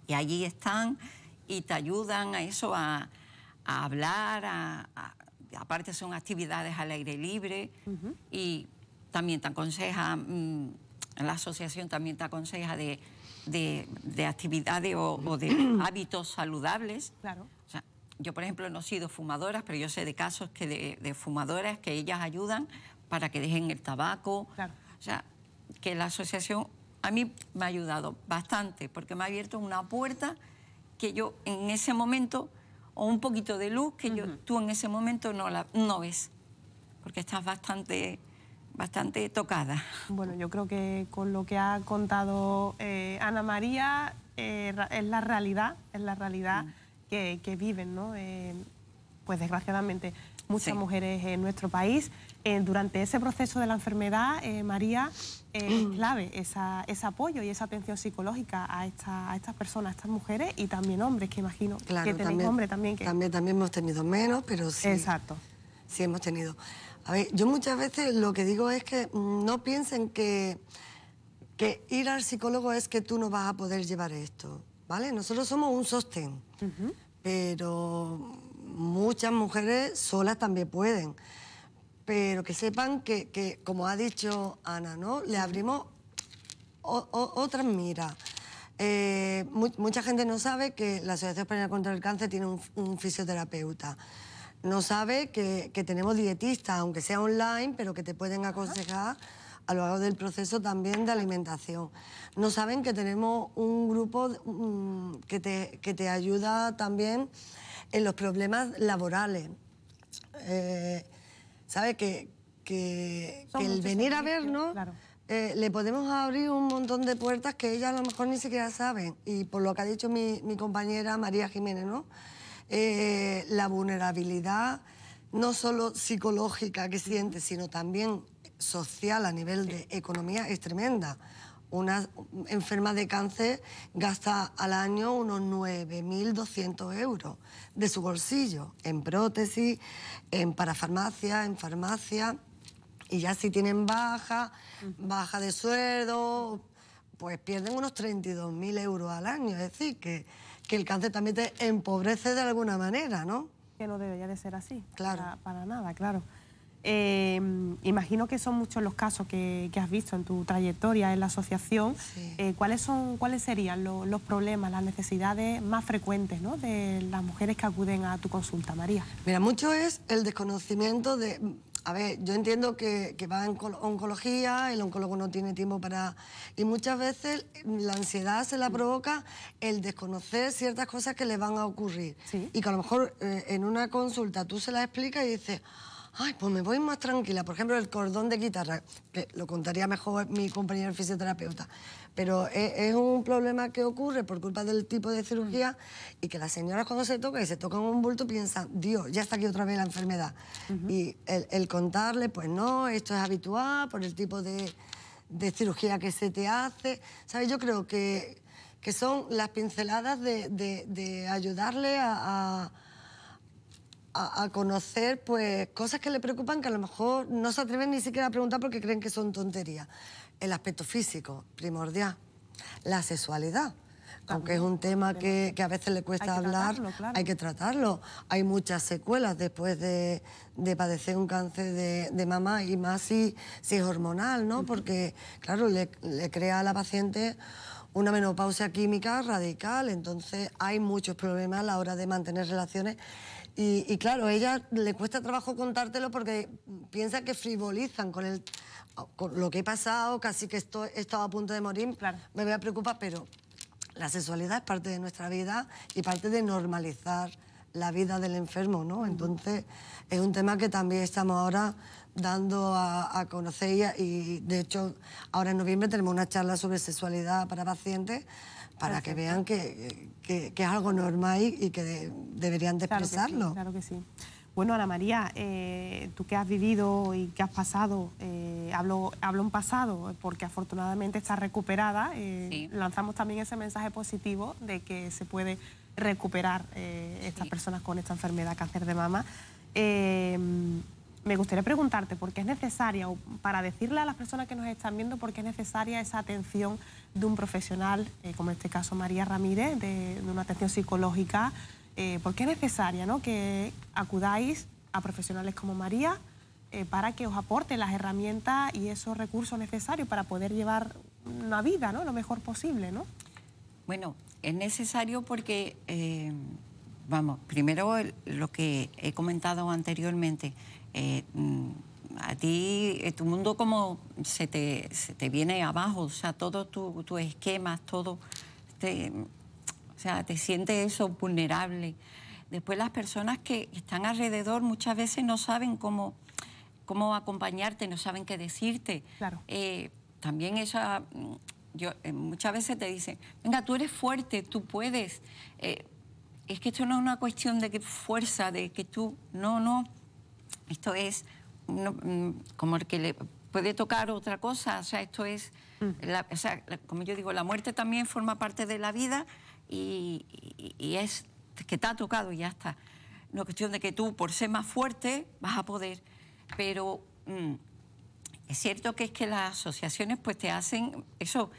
y allí están y te ayudan a eso, a, hablar, aparte son actividades al aire libre y también te aconseja, mm, la asociación también te aconseja de, actividades o, de hábitos saludables. Claro. O sea, yo, por ejemplo, no he sido fumadora, pero yo sé de casos que de, fumadoras que ellas ayudan para que dejen el tabaco. O sea, que la asociación a mí me ha ayudado bastante porque me ha abierto una puerta que yo en ese momento, o un poquito de luz que yo, tú en ese momento no, la, no ves, porque estás bastante, bastante tocada. Bueno, yo creo que con lo que ha contado eh, Ana María eh, es la realidad, es la realidad mm. que, viven, ¿no? Eh, pues desgraciadamente muchas mujeres en nuestro país eh, durante ese proceso de la enfermedad, eh, María, eh, es mm. clave ese apoyo y esa atención psicológica a, estas personas, a estas mujeres y también hombres, que imagino que también, también. También, hemos tenido menos, pero sí. Exacto. Sí hemos tenido. A ver, yo muchas veces lo que digo es que mm, no piensen que, que ir al psicólogo es que tú no vas a poder llevar esto, ¿vale? Nosotros somos un sostén, pero muchas mujeres solas también pueden pero que sepan que, como ha dicho Ana, ¿no? Le abrimos otras miras. Eh, mucha gente no sabe que la Asociación Española contra el Cáncer tiene un, fisioterapeuta. No sabe que, tenemos dietistas, aunque sea online, pero que te pueden aconsejar a lo largo del proceso también de alimentación. No saben que tenemos un grupo mm, que, te, ayuda también en los problemas laborales. Eh, Sabes que, el venir a vernos eh, le podemos abrir un montón de puertas que ellas a lo mejor ni siquiera saben. Y por lo que ha dicho mi, compañera María Jiménez, ¿no? Eh, la vulnerabilidad no solo psicológica que siente, sino también social a nivel de economía es tremenda. Una enferma de cáncer gasta al año unos 9.200 euros de su bolsillo en prótesis, en parafarmacia, en farmacia. Y ya si tienen baja, mm. baja de sueldo, pues pierden unos 32.000 euros al año. Es decir, que, que, el cáncer también te empobrece de alguna manera, ¿no? Que no debería de ser así. Claro. para nada, claro. Em, imagino que son muchos los casos que, has visto en tu trayectoria en la asociación. Eh, ¿cuáles, son, ¿Cuáles serían los, problemas, las necesidades más frecuentes de las mujeres que acuden a tu consulta, María? Mira, mucho es el desconocimiento de... A ver, yo entiendo que, va en oncología, el oncólogo no tiene tiempo para... Y muchas veces la ansiedad se la provoca el desconocer ciertas cosas que le van a ocurrir. Y que a lo mejor eh, en una consulta tú se la explicas y dices Ay, pues me voy más tranquila. Por ejemplo, el cordón de guitarra, que lo contaría mejor mi compañero fisioterapeuta. Pero e, es, un problema que ocurre por culpa del tipo de cirugía y que las señoras cuando se tocan y se tocan un bulto piensan, Dios, ya está aquí otra vez la enfermedad. Y el, contarle, pues no, esto es habitual por el tipo de, cirugía que se te hace. ¿Sabes? Yo creo que, son las pinceladas de, ayudarle a a, conocer pues, cosas que le preocupan que a lo mejor no se atreven ni siquiera a preguntar porque creen que son tonterías. El aspecto físico, primordial. La sexualidad. aunque es un tema que, a veces le cuesta hablar, hay que tratarlo. Hay muchas secuelas después de, de padecer un cáncer de, de, mama y más si, si es hormonal, ¿no? Porque, claro, le crea a la paciente una menopausia química radical, entonces hay muchos problemas a la hora de mantener relaciones y, claro, a ella le cuesta trabajo contártelo porque piensa que frivolizan con, el, con lo que he pasado, casi que he estado a punto de morir, me voy a preocupar, pero la sexualidad es parte de nuestra vida y parte de normalizar la vida del enfermo, ¿no? Entonces, es un tema que también estamos ahora dando a, conocer y, y, de hecho, ahora en noviembre tenemos una charla sobre sexualidad para pacientes para que vean que, que, es algo normal y, que deberían de claro Que sí, claro que sí. Bueno, Ana María, eh, tú que has vivido y que has pasado, eh, hablo, hablo en pasado, porque afortunadamente está recuperada, eh, lanzamos también ese mensaje positivo de que se puede recuperar estas personas con esta enfermedad, cáncer de mama. Me gustaría preguntarte por qué es necesaria, para decirle a las personas que nos están viendo, por qué es necesaria esa atención de un profesional, eh, como en este caso María Ramírez, de, una atención psicológica, eh, por qué es necesaria ¿no? que acudáis a profesionales como María eh, para que os aporte las herramientas y esos recursos necesarios para poder llevar una vida ¿no? lo mejor posible. ¿no? Bueno, es necesario porque, vamos, primero lo que he comentado anteriormente, eh, mm, a ti, eh, tu mundo como se te, te viene abajo, o sea, todos tus tu esquemas, todo, o sea, te sientes eso vulnerable. Después las personas que están alrededor muchas veces no saben cómo, cómo acompañarte, no saben qué decirte. Claro. Eh, también esa, mm, yo, muchas veces te dicen, venga, tú eres fuerte, tú puedes. es que esto no es una cuestión de que fuerza, de que tú, no, no. Esto es mm, como el que le puede tocar otra cosa, o sea, esto es, mm. o sea, como yo digo, la muerte también forma parte de la vida y, es que te ha tocado y ya está. No es cuestión de que tú, por ser más fuerte, vas a poder, pero mm, es cierto que es que las asociaciones pues te hacen eso,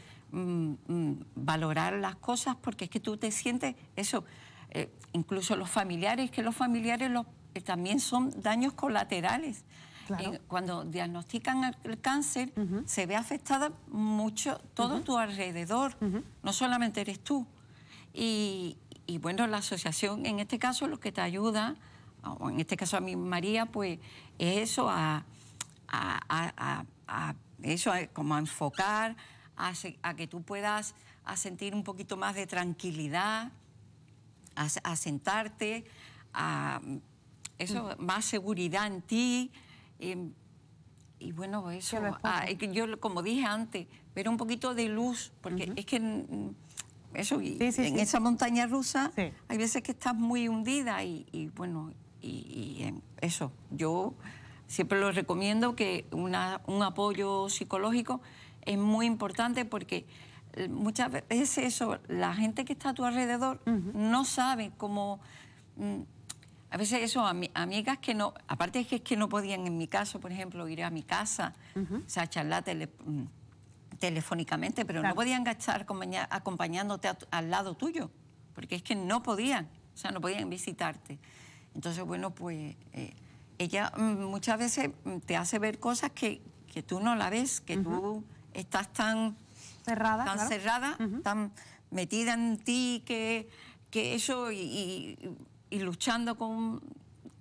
valorar las cosas porque es que tú te sientes eso, eh, incluso los familiares, que los familiares los también son daños colaterales. Eh, cuando diagnostican el cáncer, se ve afectada mucho todo tu alrededor, no solamente eres tú. Y, bueno, la asociación en este caso lo que te ayuda, o en este caso a mi María, pues es eso, a, eso, como enfocar, a, que tú puedas a sentir un poquito más de tranquilidad, a, sentarte, a eso, más seguridad en ti. Eh, y bueno, eso, ah, yo como dije antes, ver un poquito de luz, porque es que mm, eso, en esa montaña rusa hay veces que estás muy hundida y, bueno, y, eh, eso, yo siempre lo recomiendo que una, un apoyo psicológico es muy importante porque eh, muchas veces eso, la gente que está a tu alrededor no sabe cómo mm, a veces eso, amigas que no, aparte es que, es que no podían, en mi caso, por ejemplo, ir a mi casa, o sea, charlar mm, telefónicamente, pero no podían estar acompañándote al lado tuyo, porque es que no podían, o sea, no podían visitarte. Entonces, bueno, pues eh, ella mm, muchas veces mm, te hace ver cosas que, tú no la ves, que tú estás tan cerrada, tan, cerrada, tan metida en ti que, que eso y y luchando con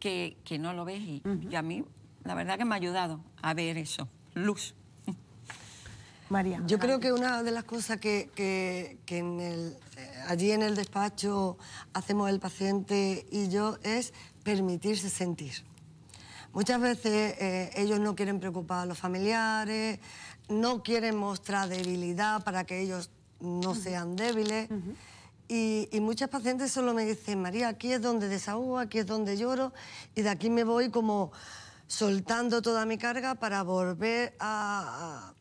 que, no lo ves. Y, a mí, la verdad que me ha ayudado a ver eso, luz. María. Yo creo que una de las cosas que, que, eh, allí en el despacho hacemos el paciente y yo es permitirse sentir. Muchas veces eh, ellos no quieren preocupar a los familiares, no quieren mostrar debilidad para que ellos no sean débiles. Y, muchas pacientes solo me dicen, María, aquí es donde desahogo, aquí es donde lloro, y de aquí me voy como soltando toda mi carga para volver a,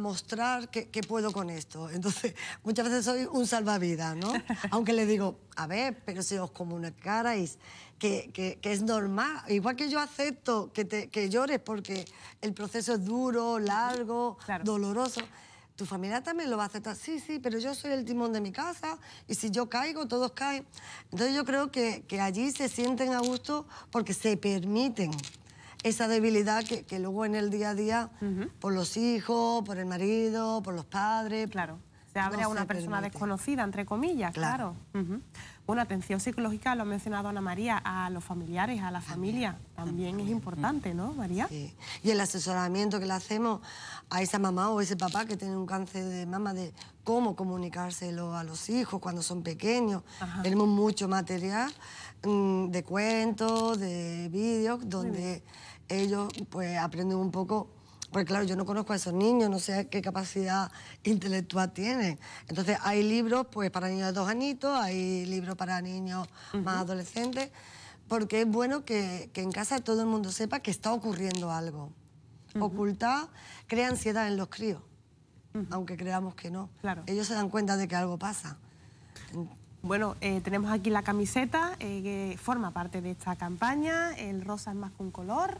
mostrar que, puedo con esto. Entonces, muchas veces soy un salvavidas, ¿no? Aunque le digo, a ver, pero si os comunicarais que, que, es normal, igual que yo acepto que, que llores porque el proceso es duro, largo, doloroso tu familia también lo va a aceptar. Sí, sí, pero yo soy el timón de mi casa y si yo caigo, todos caen. Entonces yo creo que, que allí se sienten a gusto porque se permiten esa debilidad que, que luego en el día a día, por los hijos, por el marido, por los padres, claro se abre a una persona desconocida, entre comillas, claro. Bueno, atención psicológica, lo ha mencionado Ana María, a los familiares, a la familia, también, es importante, ¿no, María? Sí. Y el asesoramiento que le hacemos a esa mamá o ese papá que tiene un cáncer de mama, de cómo comunicárselo a los hijos cuando son pequeños. Tenemos mucho material mm, de cuentos, de vídeos, donde ellos pues aprenden un poco pues claro, yo no conozco a esos niños, no sé qué capacidad intelectual tienen. Entonces hay libros pues, para niños de dos añitos, hay libros para niños más adolescentes, porque es bueno que, en casa todo el mundo sepa que está ocurriendo algo. Ocultar crea ansiedad en los críos, aunque creamos que no. Ellos se dan cuenta de que algo pasa. Bueno, eh, tenemos aquí la camiseta eh, que forma parte de esta campaña, el rosa es más que un color,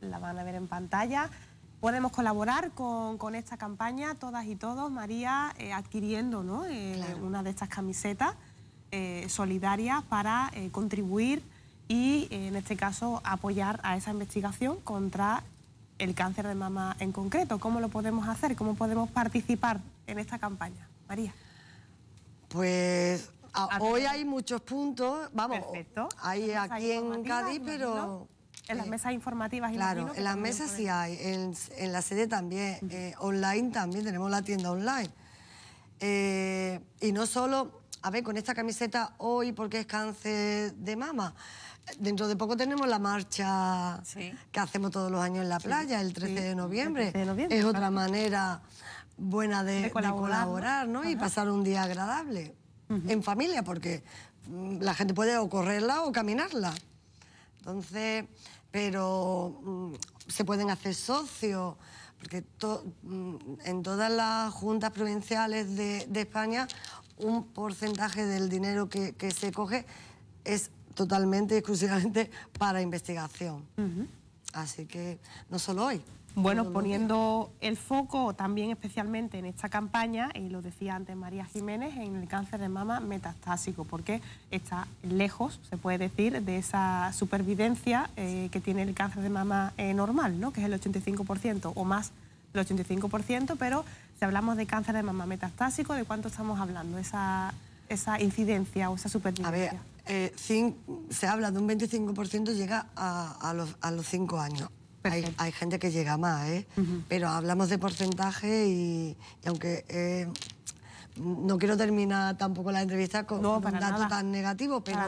la van a ver en pantalla podemos colaborar con, esta campaña, todas y todos, María, eh, adquiriendo eh, una de estas camisetas eh, solidarias para contribuir y, en este caso, apoyar a esa investigación contra el cáncer de mama en concreto. ¿Cómo lo podemos hacer? ¿Cómo podemos participar en esta campaña? María. Pues hoy hay muchos puntos, vamos, hay aquí en Cádiz, pero... En las eh, mesas informativas. Claro, en las mesas sí hay, en, la sede también, eh, online también, tenemos la tienda online. Eh, y no solo, a ver, con esta camiseta hoy porque es cáncer de mama, dentro de poco tenemos la marcha que hacemos todos los años en la playa, el, 13 de noviembre. Es otra manera buena de, colaborar, ¿no? y pasar un día agradable en familia, porque mm, la gente puede o correrla o caminarla. Entonces, pero mm, se pueden hacer socios, porque mm, en todas las juntas provinciales de, España un porcentaje del dinero que, se coge es totalmente y exclusivamente para investigación. Así que no solo hoy. Bueno, poniendo el foco también especialmente en esta campaña, y lo decía antes María Jiménez, en el cáncer de mama metastásico, porque está lejos, se puede decir, de esa supervivencia eh, que tiene el cáncer de mama eh, normal, que es el 85% o más del 85%, pero si hablamos de cáncer de mama metastásico, ¿de cuánto estamos hablando? Esa, incidencia o esa supervivencia. Eh, se habla de un 25% llega a, los, a cinco años. Hay, gente que llega más, ¿eh? Pero hablamos de porcentaje y, aunque eh, no quiero terminar tampoco la entrevista con tan negativo, pero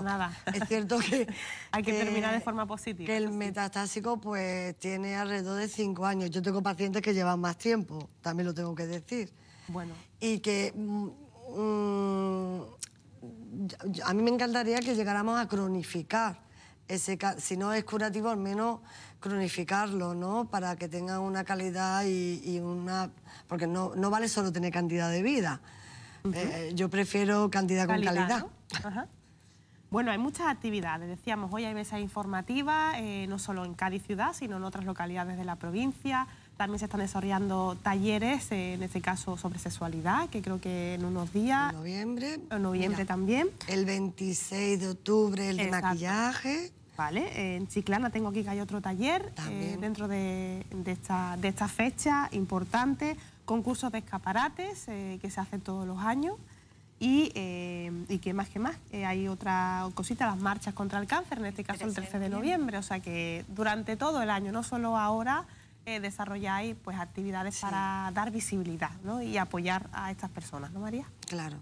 es cierto que... hay que, terminar de forma positiva. Que el metastásico pues tiene alrededor de cinco años. Yo tengo pacientes que llevan más tiempo, también lo tengo que decir. Bueno. Y que... Mm, mm, a mí me encantaría que llegáramos a cronificar ese, si no es curativo, al menos cronificarlo, ¿no? Para que tenga una calidad y, una... Porque no, vale solo tener cantidad de vida. Eh, eh, yo prefiero cantidad, con calidad. Bueno, hay muchas actividades. Decíamos, hoy hay mesa informativas, eh, no solo en Cádiz ciudad, sino en otras localidades de la provincia. También se están desarrollando talleres, eh, en este caso sobre sexualidad, que creo que en unos días... En noviembre. En noviembre también. El 26 de octubre el de maquillaje. Vale, en Chiclana tengo aquí que hay otro taller eh, dentro de, esta, fecha importante, concursos de escaparates eh, que se hacen todos los años y, y que más que más hay otra cosita, las marchas contra el cáncer, en este caso el 13 de noviembre, o sea que durante todo el año, no solo ahora eh, desarrolláis eh, pues, actividades para dar visibilidad y apoyar a estas personas, ¿no, María? Claro,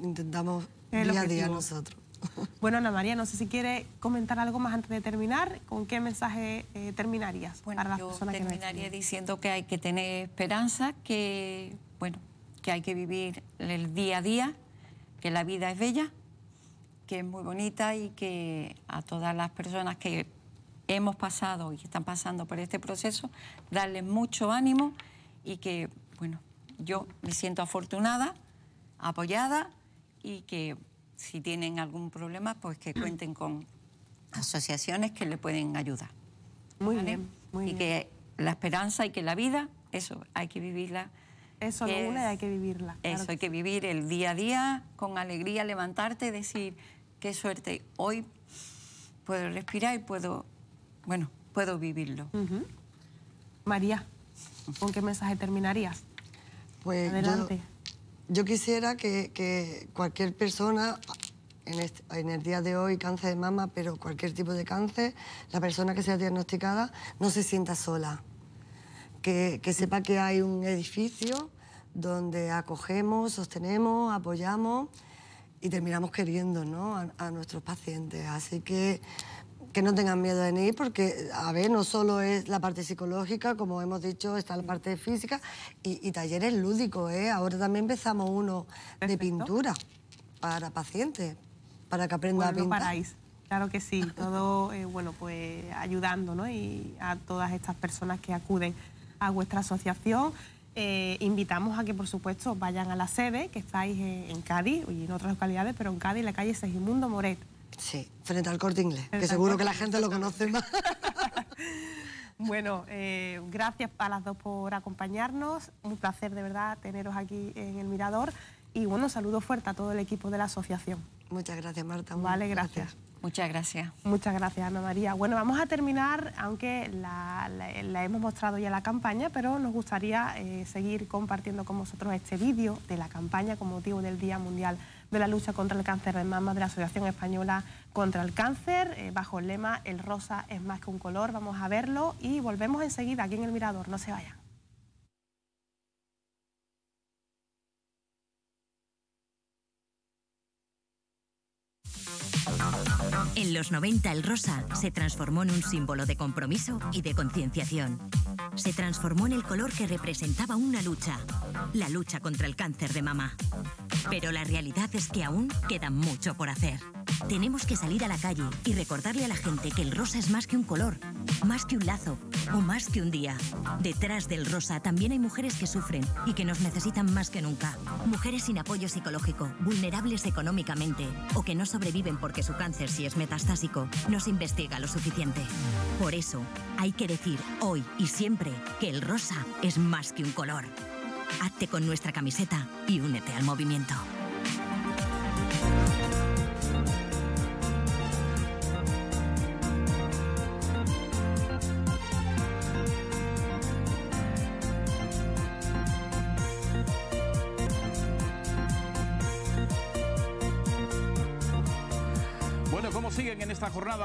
intentamos día a día nosotros. Bueno, Ana María, no sé si quiere comentar algo más antes de terminar. ¿Con qué mensaje eh, terminarías para yo terminaría diciendo que hay que tener esperanza, que, bueno, que hay que vivir el día a día, que la vida es bella, que es muy bonita y que a todas las personas que hemos pasado y están pasando por este proceso, darles mucho ánimo y que, bueno, yo me siento afortunada, apoyada y que si tienen algún problema, pues que cuenten con asociaciones que le pueden ayudar. Muy bien. y que la esperanza y que la vida, eso hay que vivirla. Eso lo y hay que vivirla. Eso hay que vivir el día a día con alegría, levantarte y decir, qué suerte, hoy puedo respirar y puedo bueno, puedo vivirlo. María, ¿con qué mensaje terminarías? Pues Adelante. Yo, quisiera que, cualquier persona, en, el día de hoy cáncer de mama, pero cualquier tipo de cáncer, la persona que sea diagnosticada no se sienta sola. Que, sepa que hay un edificio donde acogemos, sostenemos, apoyamos y terminamos queriendo ¿no? a, a, nuestros pacientes. Así que que no tengan miedo de ir porque, a ver, no solo es la parte psicológica, como hemos dicho, está la parte física y, talleres lúdicos, ¿eh? Ahora también empezamos uno de pintura para pacientes, para que aprendan a pintar. Claro que sí, todo, eh, bueno, pues ayudando, ¿no? Y a todas estas personas que acuden a vuestra asociación. Eh, invitamos a que, por supuesto, vayan a la sede, que estáis eh, en Cádiz y en otras localidades, pero en Cádiz, la calle Segimundo Moret, Sí, frente al corte inglés, que seguro que la gente lo conoce más. Bueno, eh, gracias a las dos por acompañarnos. Un placer de verdad teneros aquí en el Mirador. Y bueno, saludo fuerte a todo el equipo de la asociación. Muchas gracias, Marta. Vale, gracias. Muchas gracias. Muchas gracias, Ana María. Bueno, vamos a terminar, aunque la, hemos mostrado ya la campaña, pero nos gustaría eh, seguir compartiendo con vosotros este vídeo de la campaña con motivo del Día Mundial de la lucha contra el cáncer de mama de la Asociación Española contra el Cáncer, eh, bajo el lema El rosa es más que un color. Vamos a verlo y volvemos enseguida aquí en el Mirador. No se vayan. En los 90 el rosa se transformó en un símbolo de compromiso y de concienciación. Se transformó en el color que representaba una lucha, la lucha contra el cáncer de mamá. Pero la realidad es que aún queda mucho por hacer. Tenemos que salir a la calle y recordarle a la gente que el rosa es más que un color, más que un lazo o más que un día. Detrás del rosa también hay mujeres que sufren y que nos necesitan más que nunca. Mujeres sin apoyo psicológico, vulnerables económicamente o que no sobreviven porque su cáncer, si es metastásico, no se investiga lo suficiente. Por eso, hay que decir hoy y siempre que el rosa es más que un color. Hazte con nuestra camiseta y únete al movimiento.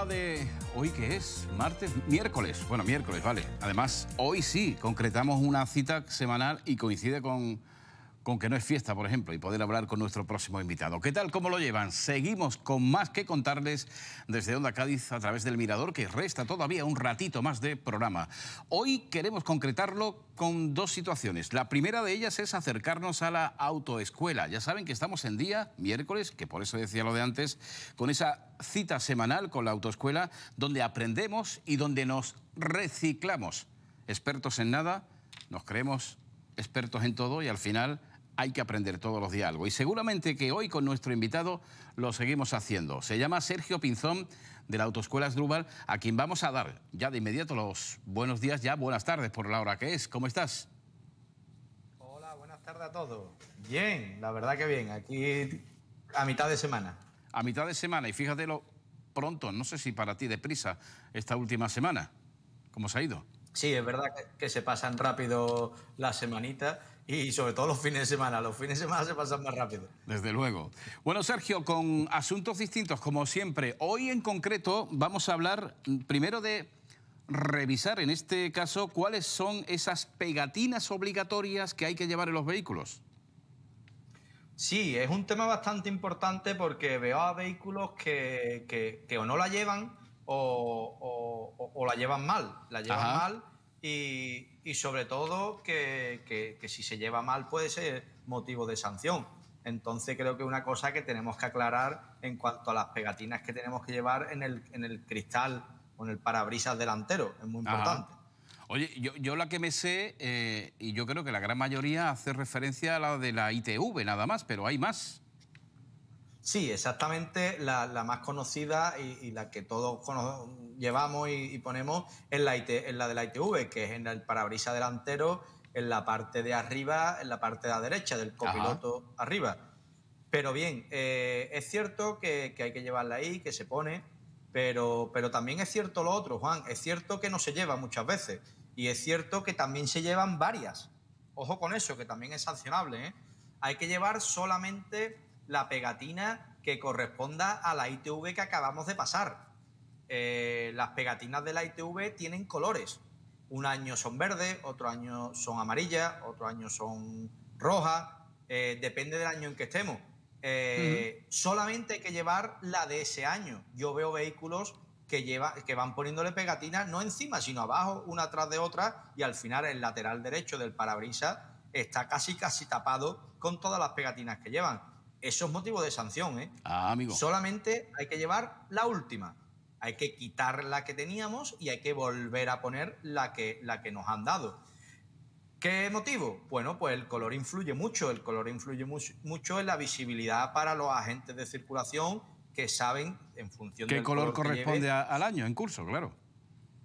de hoy que es martes, miércoles, bueno, miércoles, vale. Además, hoy sí concretamos una cita semanal y coincide con aunque no es fiesta, por ejemplo, y poder hablar con nuestro próximo invitado. ¿Qué tal? ¿Cómo lo llevan? Seguimos con más que contarles desde Onda Cádiz a través del Mirador, que resta todavía un ratito más de programa. Hoy queremos concretarlo con dos situaciones. La primera de ellas es acercarnos a la autoescuela. Ya saben que estamos en día, miércoles, que por eso decía lo de antes, con esa cita semanal con la autoescuela, donde aprendemos y donde nos reciclamos. Expertos en nada, nos creemos expertos en todo y al final hay que aprender todos los días algo Y seguramente que hoy con nuestro invitado lo seguimos haciendo. Se llama Sergio Pinzón de la Autoescuela Drubal... a quien vamos a dar ya de inmediato los buenos días, ya buenas tardes por la hora que es. ¿Cómo estás? Hola, buenas tardes a todos. Bien, la verdad que bien. Aquí a mitad de semana. A mitad de semana, y fíjate lo pronto, no sé si para ti deprisa, esta última semana. ¿Cómo se ha ido? Sí, es verdad que, se pasan rápido las semanita y sobre todo los fines de semana. Los fines de semana se pasan más rápido. Desde luego. Bueno, Sergio, con asuntos distintos, como siempre, hoy en concreto vamos a hablar primero de revisar en este caso cuáles son esas pegatinas obligatorias que hay que llevar en los vehículos. Sí, es un tema bastante importante porque veo a vehículos que, o no la llevan o, la llevan mal. La llevan mal y, y sobre todo que, si se lleva mal puede ser motivo de sanción. Entonces creo que una cosa que tenemos que aclarar en cuanto a las pegatinas que tenemos que llevar en el, en el cristal o en el parabrisas delantero, es muy importante. Oye, yo, la que me sé, eh, y yo creo que la gran mayoría hace referencia a la de la ITV nada más, pero hay más. Sí, exactamente. La, más conocida y, la que todos llevamos y, ponemos es la, en la de la ITV, que es en el parabrisa delantero, en la parte de arriba, en la parte de la derecha del copiloto arriba. Pero bien, eh, es cierto que, hay que llevarla ahí, que se pone, pero, pero también es cierto lo otro, Juan. Es cierto que no se lleva muchas veces y es cierto que también se llevan varias. Ojo con eso, que también es sancionable. ¿eh? Hay que llevar solamente la pegatina que corresponda a la ITV que acabamos de pasar. Eh, las pegatinas de la ITV tienen colores. Un año son verdes, otro año son amarillas, otro año son rojas, eh, depende del año en que estemos. Eh, solamente hay que llevar la de ese año. Yo veo vehículos que, llevan, que van poniéndole pegatinas no encima, sino abajo, una tras de otra, y al final el lateral derecho del parabrisas está casi, casi tapado con todas las pegatinas que llevan. Eso es motivo de sanción, ¿eh? Ah, amigo. Solamente hay que llevar la última. Hay que quitar la que teníamos y hay que volver a poner la que, la que nos han dado. ¿Qué motivo? Bueno, pues el color influye mucho. El color influye mucho, en la visibilidad para los agentes de circulación que saben en función de. ¿Qué color, corresponde al año en curso, claro?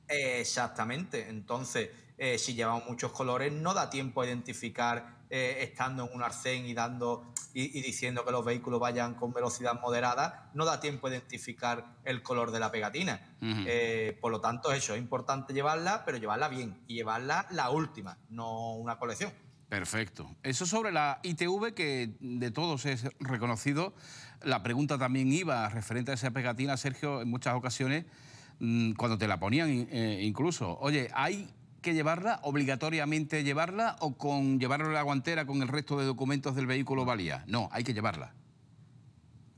Exactamente. Entonces, eh, si llevamos muchos colores, no da tiempo a identificar eh, estando en un arcén y dando y, diciendo que los vehículos vayan con velocidad moderada, no da tiempo a identificar el color de la pegatina. Eh, por lo tanto, eso, es importante llevarla, pero llevarla bien y llevarla la última, no una colección. Perfecto. Eso sobre la ITV, que de todos es reconocido. La pregunta también iba referente a esa pegatina, Sergio, en muchas ocasiones, mm, cuando te la ponían eh, incluso. Oye, ¿hay que llevarla, obligatoriamente llevarla, o con llevarlo en la guantera con el resto de documentos del vehículo valía? No, hay que llevarla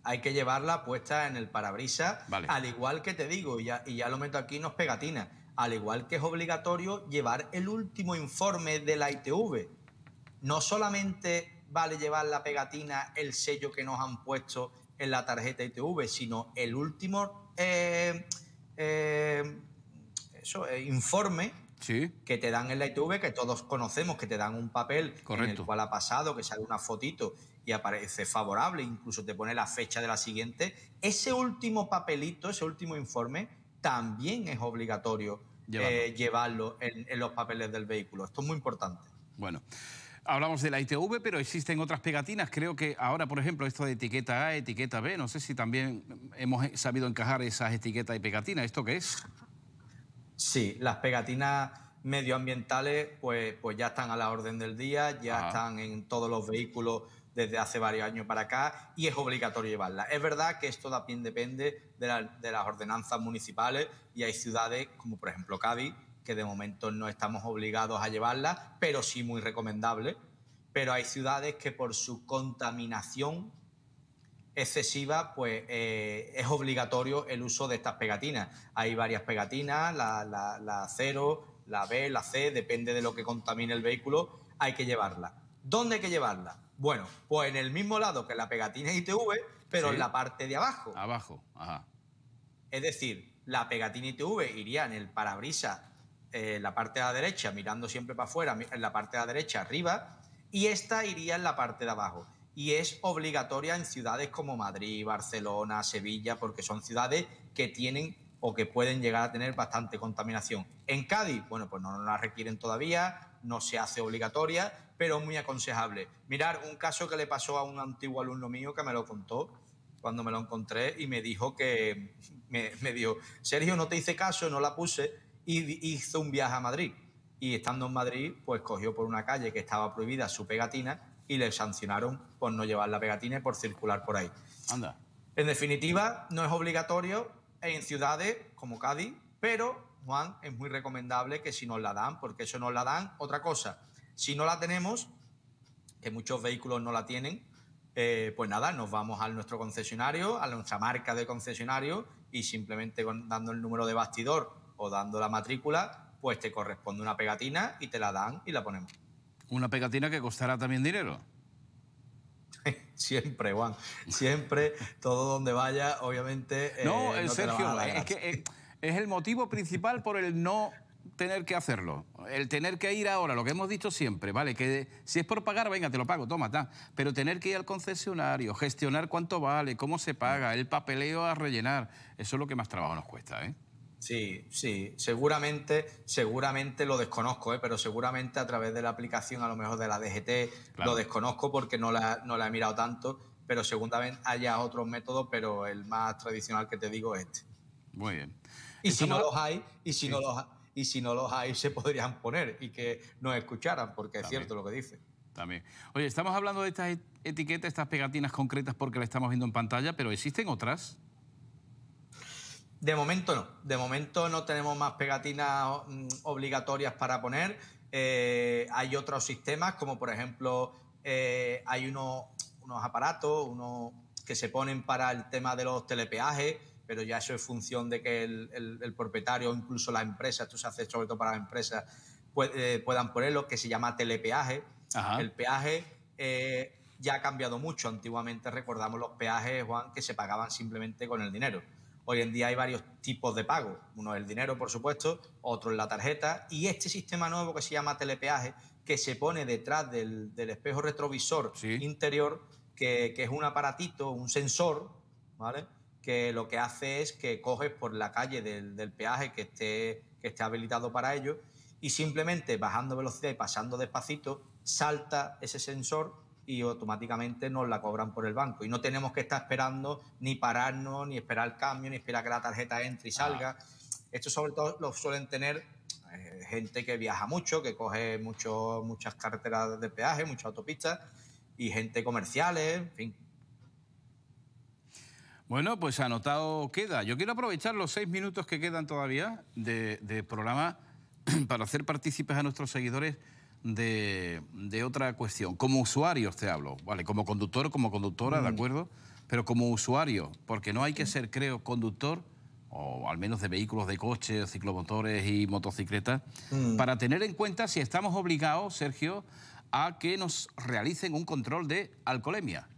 hay que llevarla puesta en el parabrisas, al igual que te digo, y ya, y ya lo meto aquí, nos pegatina, al igual que es obligatorio llevar el último informe de la ITV. No solamente vale llevar la pegatina, el sello que nos han puesto en la tarjeta ITV, sino el último eh, eh, eh, informe que te dan en la ITV, que todos conocemos, que te dan un papel en el cual ha pasado, que sale una fotito y aparece favorable, incluso te pone la fecha de la siguiente. Ese último papelito, ese último informe, también es obligatorio llevarlo eh, en, en los papeles del vehículo. Esto es muy importante. Bueno hablamos de la ITV, pero existen otras pegatinas. Creo que ahora, por ejemplo, esto de etiqueta A, etiqueta B, no sé si también hemos sabido encajar esas etiquetas y pegatinas. ¿Esto qué es? Sí, las pegatinas medioambientales pues, pues ya están a la orden del día, ya están en todos los vehículos desde hace varios años para acá y es obligatorio llevarlas. Es verdad que esto también depende de, las ordenanzas municipales y hay ciudades como por ejemplo Cádiz que de momento no estamos obligados a llevarlas, pero sí muy recomendable. Pero hay ciudades que por su contaminación excesiva, pues eh, es obligatorio el uso de estas pegatinas. Hay varias pegatinas, la, la, la 0, la B, la C, depende de lo que contamine el vehículo, hay que llevarla. ¿Dónde hay que llevarla? Bueno, pues en el mismo lado que la pegatina ITV, pero en la parte de abajo. Abajo, ajá. Es decir, la pegatina ITV iría en el parabrisas, eh, en la parte de la derecha, mirando siempre para afuera, en la parte de la derecha arriba, y esta iría en la parte de abajo y es obligatoria en ciudades como Madrid, Barcelona, Sevilla, porque son ciudades que tienen o que pueden llegar a tener bastante contaminación. En Cádiz, bueno, pues no, la requieren todavía, no se hace obligatoria, pero muy aconsejable. Mirar un caso que le pasó a un antiguo alumno mío que me lo contó cuando me lo encontré y me dijo que, me, dio Sergio, no te hice caso, no la puse y hizo un viaje a Madrid. Y estando en Madrid, pues cogió por una calle que estaba prohibida su pegatina y le sancionaron por no llevar la pegatina y por circular por ahí. Anda. En definitiva, no es obligatorio en ciudades como Cádiz, pero, Juan, es muy recomendable que si nos la dan, porque eso nos la dan, otra cosa, si no la tenemos, que muchos vehículos no la tienen, eh, pues nada, nos vamos a nuestro concesionario, a nuestra marca de concesionario y simplemente dando el número de bastidor o dando la matrícula, pues te corresponde una pegatina y te la dan y la ponemos. Una pegatina que costará también dinero. Siempre, Juan. Siempre, todo donde vaya, obviamente. Eh, no, eh, Sergio, es que eh, es el motivo principal por el no tener que hacerlo. El tener que ir ahora, lo que hemos dicho siempre, ¿vale? Que si es por pagar, venga, te lo pago, toma, está. Pero tener que ir al concesionario, gestionar cuánto vale, cómo se paga, el papeleo a rellenar, eso es lo que más trabajo nos cuesta, ¿eh? Sí, sí, seguramente, seguramente lo desconozco, ¿eh? pero seguramente a través de la aplicación a lo mejor de la DGT lo desconozco porque no la, no la he mirado tanto, pero seguramente haya otros métodos, pero el más tradicional que te digo es este. Muy bien. Y si no, los hay, y si no los y si no los hay, se podrían poner y que nos escucharan, porque es cierto lo que dice. También. Oye, estamos hablando de estas etiquetas, estas pegatinas concretas porque las estamos viendo en pantalla, pero existen otras. De momento no. De momento no tenemos más pegatinas mm, obligatorias para poner. Eh, hay otros sistemas, como por ejemplo, eh, hay unos, aparatos, unos que se ponen para el tema de los telepeajes, pero ya eso es función de que el, propietario o incluso las empresas, esto se hace sobre todo para las empresas, eh, puedan ponerlo, que se llama telepeaje. El peaje ya ha cambiado mucho. Antiguamente recordamos los peajes, Juan, que se pagaban simplemente con el dinero. Hoy en día hay varios tipos de pago. Uno es el dinero, por supuesto, otro es la tarjeta y este sistema nuevo que se llama telepeaje, que se pone detrás del, espejo retrovisor interior, que, es un aparatito, un sensor, ¿vale? que lo que hace es que coges por la calle del, peaje que esté, que esté habilitado para ello y simplemente bajando velocidad y pasando despacito, salta ese sensor y automáticamente nos la cobran por el banco. Y no tenemos que estar esperando ni pararnos, ni esperar el cambio, ni esperar que la tarjeta entre y ah. salga. Esto sobre todo lo suelen tener eh, gente que viaja mucho, que coge muchas carreteras de peaje, muchas autopistas, y gente comerciales, en fin. Bueno, pues anotado queda. Yo quiero aprovechar los seis minutos que quedan todavía de, de programa para hacer partícipes a nuestros seguidores de, otra cuestión. Como usuario te hablo, ¿vale? Como conductor, como conductora, ¿de mm. acuerdo? Pero como usuario, porque no hay que ser, creo, conductor o al menos de vehículos de coches, ciclomotores y motocicletas, mm. para tener en cuenta si estamos obligados, Sergio, a que nos realicen un control de alcoholemia.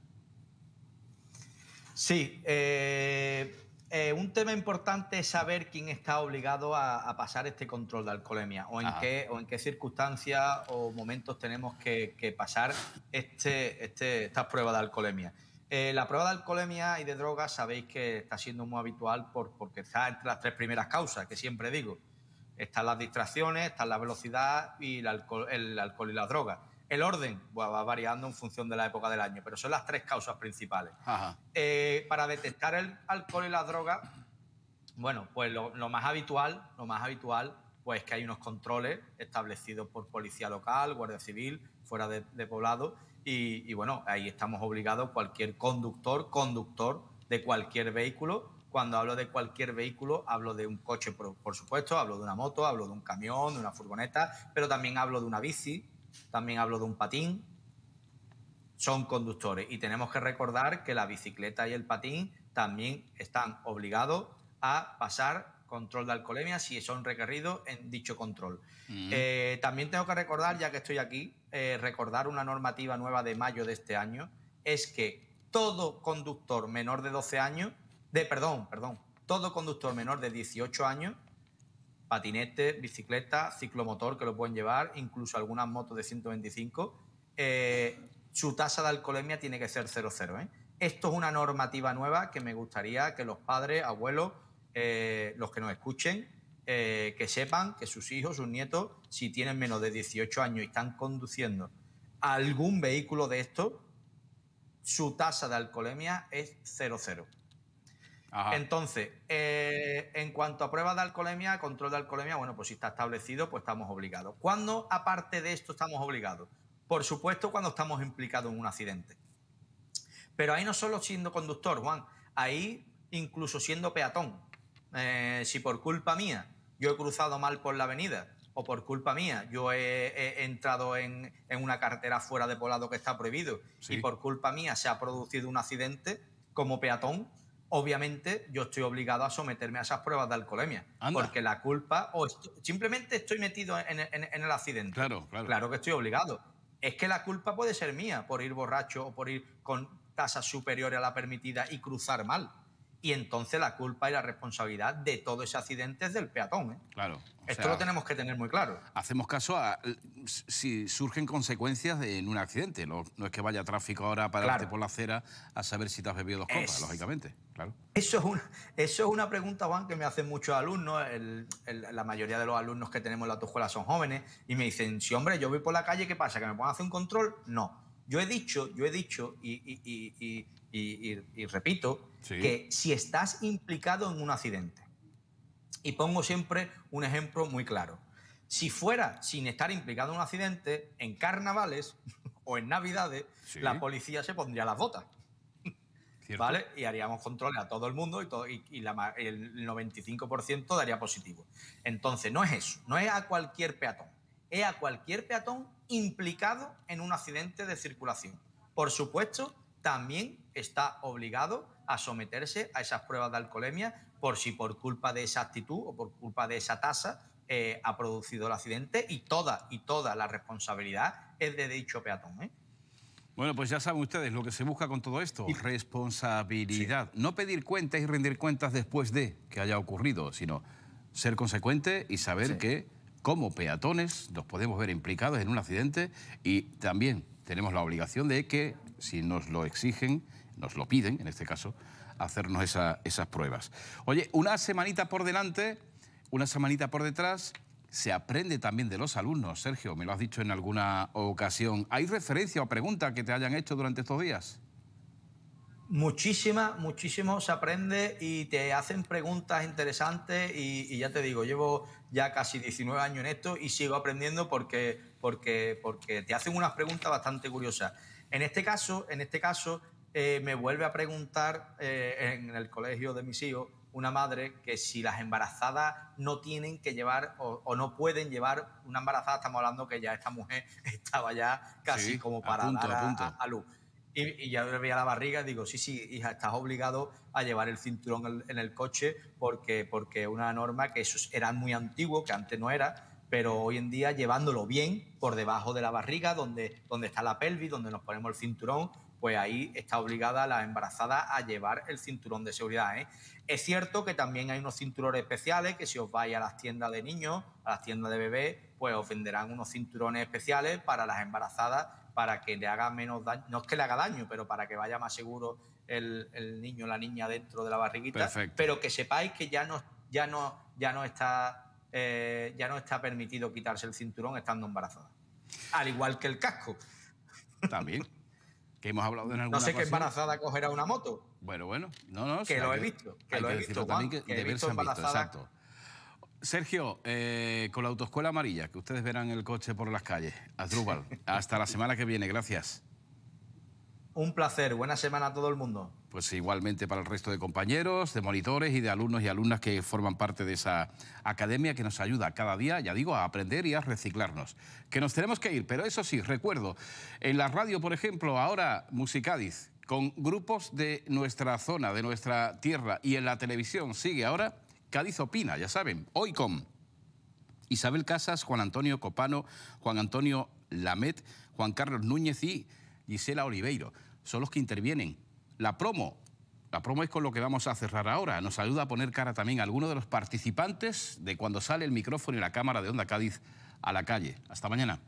Sí, eh, eh, un tema importante es saber quién está obligado a, pasar este control de alcoholemia o en, qué, o en qué circunstancias o momentos tenemos que, pasar este, este, estas de alcoholemia. Eh, la prueba de alcoholemia y de drogas sabéis que está siendo muy habitual por, porque está entre las tres primeras causas, que siempre digo. Están las distracciones, están la velocidad y el alcohol, el alcohol y las drogas. El orden va variando en función de la época del año, pero son las tres causas principales. Eh, para detectar el alcohol y la droga, bueno, pues lo, más habitual, lo más habitual, pues que hay unos controles establecidos por policía local, guardia civil, fuera de, poblado, y, bueno, ahí estamos obligados cualquier conductor, conductor de cualquier vehículo. Cuando hablo de cualquier vehículo, hablo de un coche, por, por supuesto, hablo de una moto, hablo de un camión, de una furgoneta, pero también hablo de una bici, también hablo de un patín, son conductores. Y tenemos que recordar que la bicicleta y el patín también están obligados a pasar control de alcoholemia si son requeridos en dicho control. Eh, también tengo que recordar, ya que estoy aquí, eh, recordar una normativa nueva de mayo de este año, es que todo conductor menor de 12 años, de perdón, perdón, todo conductor menor de 18 años patinete, bicicleta, ciclomotor que lo pueden llevar, incluso algunas motos de 125, eh, su tasa de alcoholemia tiene que ser 0,0. ¿eh? Esto es una normativa nueva que me gustaría que los padres, abuelos, eh, los que nos escuchen, que sepan que sus hijos, sus nietos, si tienen menos de 18 años y están conduciendo algún vehículo de esto, su tasa de alcoholemia es 0,0. Entonces, eh, en cuanto a pruebas de alcoholemia, control de alcoholemia, bueno, pues si está establecido, pues estamos obligados. ¿Cuándo, aparte de esto, estamos obligados? Por supuesto, cuando estamos implicados en un accidente. Pero ahí no solo siendo conductor, Juan, ahí incluso siendo peatón. Eh, si por culpa mía yo he cruzado mal por la avenida o por culpa mía yo he, entrado en, una carretera fuera de poblado que está prohibido y por culpa mía se ha producido un accidente como peatón, obviamente yo estoy obligado a someterme a esas pruebas de alcoholemia. Porque la culpa, o simplemente estoy metido en, el accidente. Claro, claro. Claro que estoy obligado. Es que la culpa puede ser mía por ir borracho o por ir con tasas superiores a la permitida y cruzar mal y entonces la culpa y la responsabilidad de todo ese accidente es del peatón. ¿eh? Claro. Esto lo tenemos que tener muy claro. Hacemos caso a si surgen consecuencias en un accidente. No, es que vaya tráfico ahora para pararte por la acera a saber si te has bebido dos copas, lógicamente. Eso es, una, eso es una pregunta, Juan, que me hacen muchos alumnos. la mayoría de los alumnos que tenemos en la escuela son jóvenes y me dicen, si hombre, yo voy por la calle, ¿qué pasa? ¿Que me pongan a hacer un control? No. Yo he dicho, yo he dicho, y y, repito, que si estás implicado en un accidente, y pongo siempre un ejemplo muy claro, si fuera sin estar implicado en un accidente, en carnavales o en navidades, la policía se pondría las botas. ¿Vale? Y haríamos control a todo el mundo y, todo, y, el 95% daría positivo. Entonces, no es eso, no es a cualquier peatón, es a cualquier peatón implicado en un accidente de circulación. Por supuesto, también está obligado a someterse a esas pruebas de alcoholemia por si por culpa de esa actitud o por culpa de esa tasa eh, ha producido el accidente y toda, y toda la responsabilidad es de dicho peatón. ¿eh? Bueno, pues ya saben ustedes lo que se busca con todo esto, responsabilidad. No pedir cuentas y rendir cuentas después de que haya ocurrido, sino ser consecuente y saber que como peatones nos podemos ver implicados en un accidente y también tenemos la obligación de que si nos lo exigen, nos lo piden en este caso, hacernos esas pruebas. Oye, una semanita por delante, una semanita por detrás, se aprende también de los alumnos, Sergio, me lo has dicho en alguna ocasión. ¿Hay referencia o preguntas que te hayan hecho durante estos días? Muchísima, muchísimo se aprende y te hacen preguntas interesantes y, ya te digo, llevo ya casi 19 años en esto y sigo aprendiendo porque, porque, porque te hacen unas preguntas bastante curiosas. En este caso, en este caso eh, me vuelve a preguntar eh, en el colegio de mis hijos una madre que si las embarazadas no tienen que llevar o, no pueden llevar una embarazada, estamos hablando que ya esta mujer estaba ya casi como para dar a, luz. Y, ya le veía la barriga y digo, sí, sí, hija, estás obligado a llevar el cinturón en, el coche porque, porque es una norma que eso era muy antiguo, que antes no era, pero hoy en día llevándolo bien por debajo de la barriga, donde, donde está la pelvis, donde nos ponemos el cinturón, pues ahí está obligada la embarazada a llevar el cinturón de seguridad. ¿eh? Es cierto que también hay unos cinturones especiales que si os vais a las tiendas de niños, a las tiendas de bebés, pues os unos cinturones especiales para las embarazadas para que le haga menos daño, no es que le haga daño, pero para que vaya más seguro el, niño o la niña dentro de la barriguita, pero que sepáis que ya no, ya no, ya no está eh, ya no está permitido quitarse el cinturón estando embarazada. Al igual que el casco. También. Que hemos hablado en alguna No sé qué embarazada cogerá una moto. Bueno, bueno. No, no. Que lo he visto. Que, lo he visto. también que, de he visto embarazada. exacto. Sergio, eh, con la autoescuela amarilla, que ustedes verán el coche por las calles. Adrúbal, hasta la semana que viene. Gracias. Un placer, buena semana a todo el mundo. Pues igualmente para el resto de compañeros, de monitores y de alumnos y alumnas que forman parte de esa academia que nos ayuda cada día, ya digo, a aprender y a reciclarnos. Que nos tenemos que ir, pero eso sí, recuerdo, en la radio, por ejemplo, ahora Musicadiz, con grupos de nuestra zona, de nuestra tierra, y en la televisión sigue ahora Cádiz Opina, ya saben, hoy con Isabel Casas, Juan Antonio Copano, Juan Antonio Lamet, Juan Carlos Núñez y Gisela Oliveiro son los que intervienen. La promo, la promo es con lo que vamos a cerrar ahora. Nos ayuda a poner cara también a algunos de los participantes de cuando sale el micrófono y la cámara de Onda Cádiz a la calle. Hasta mañana.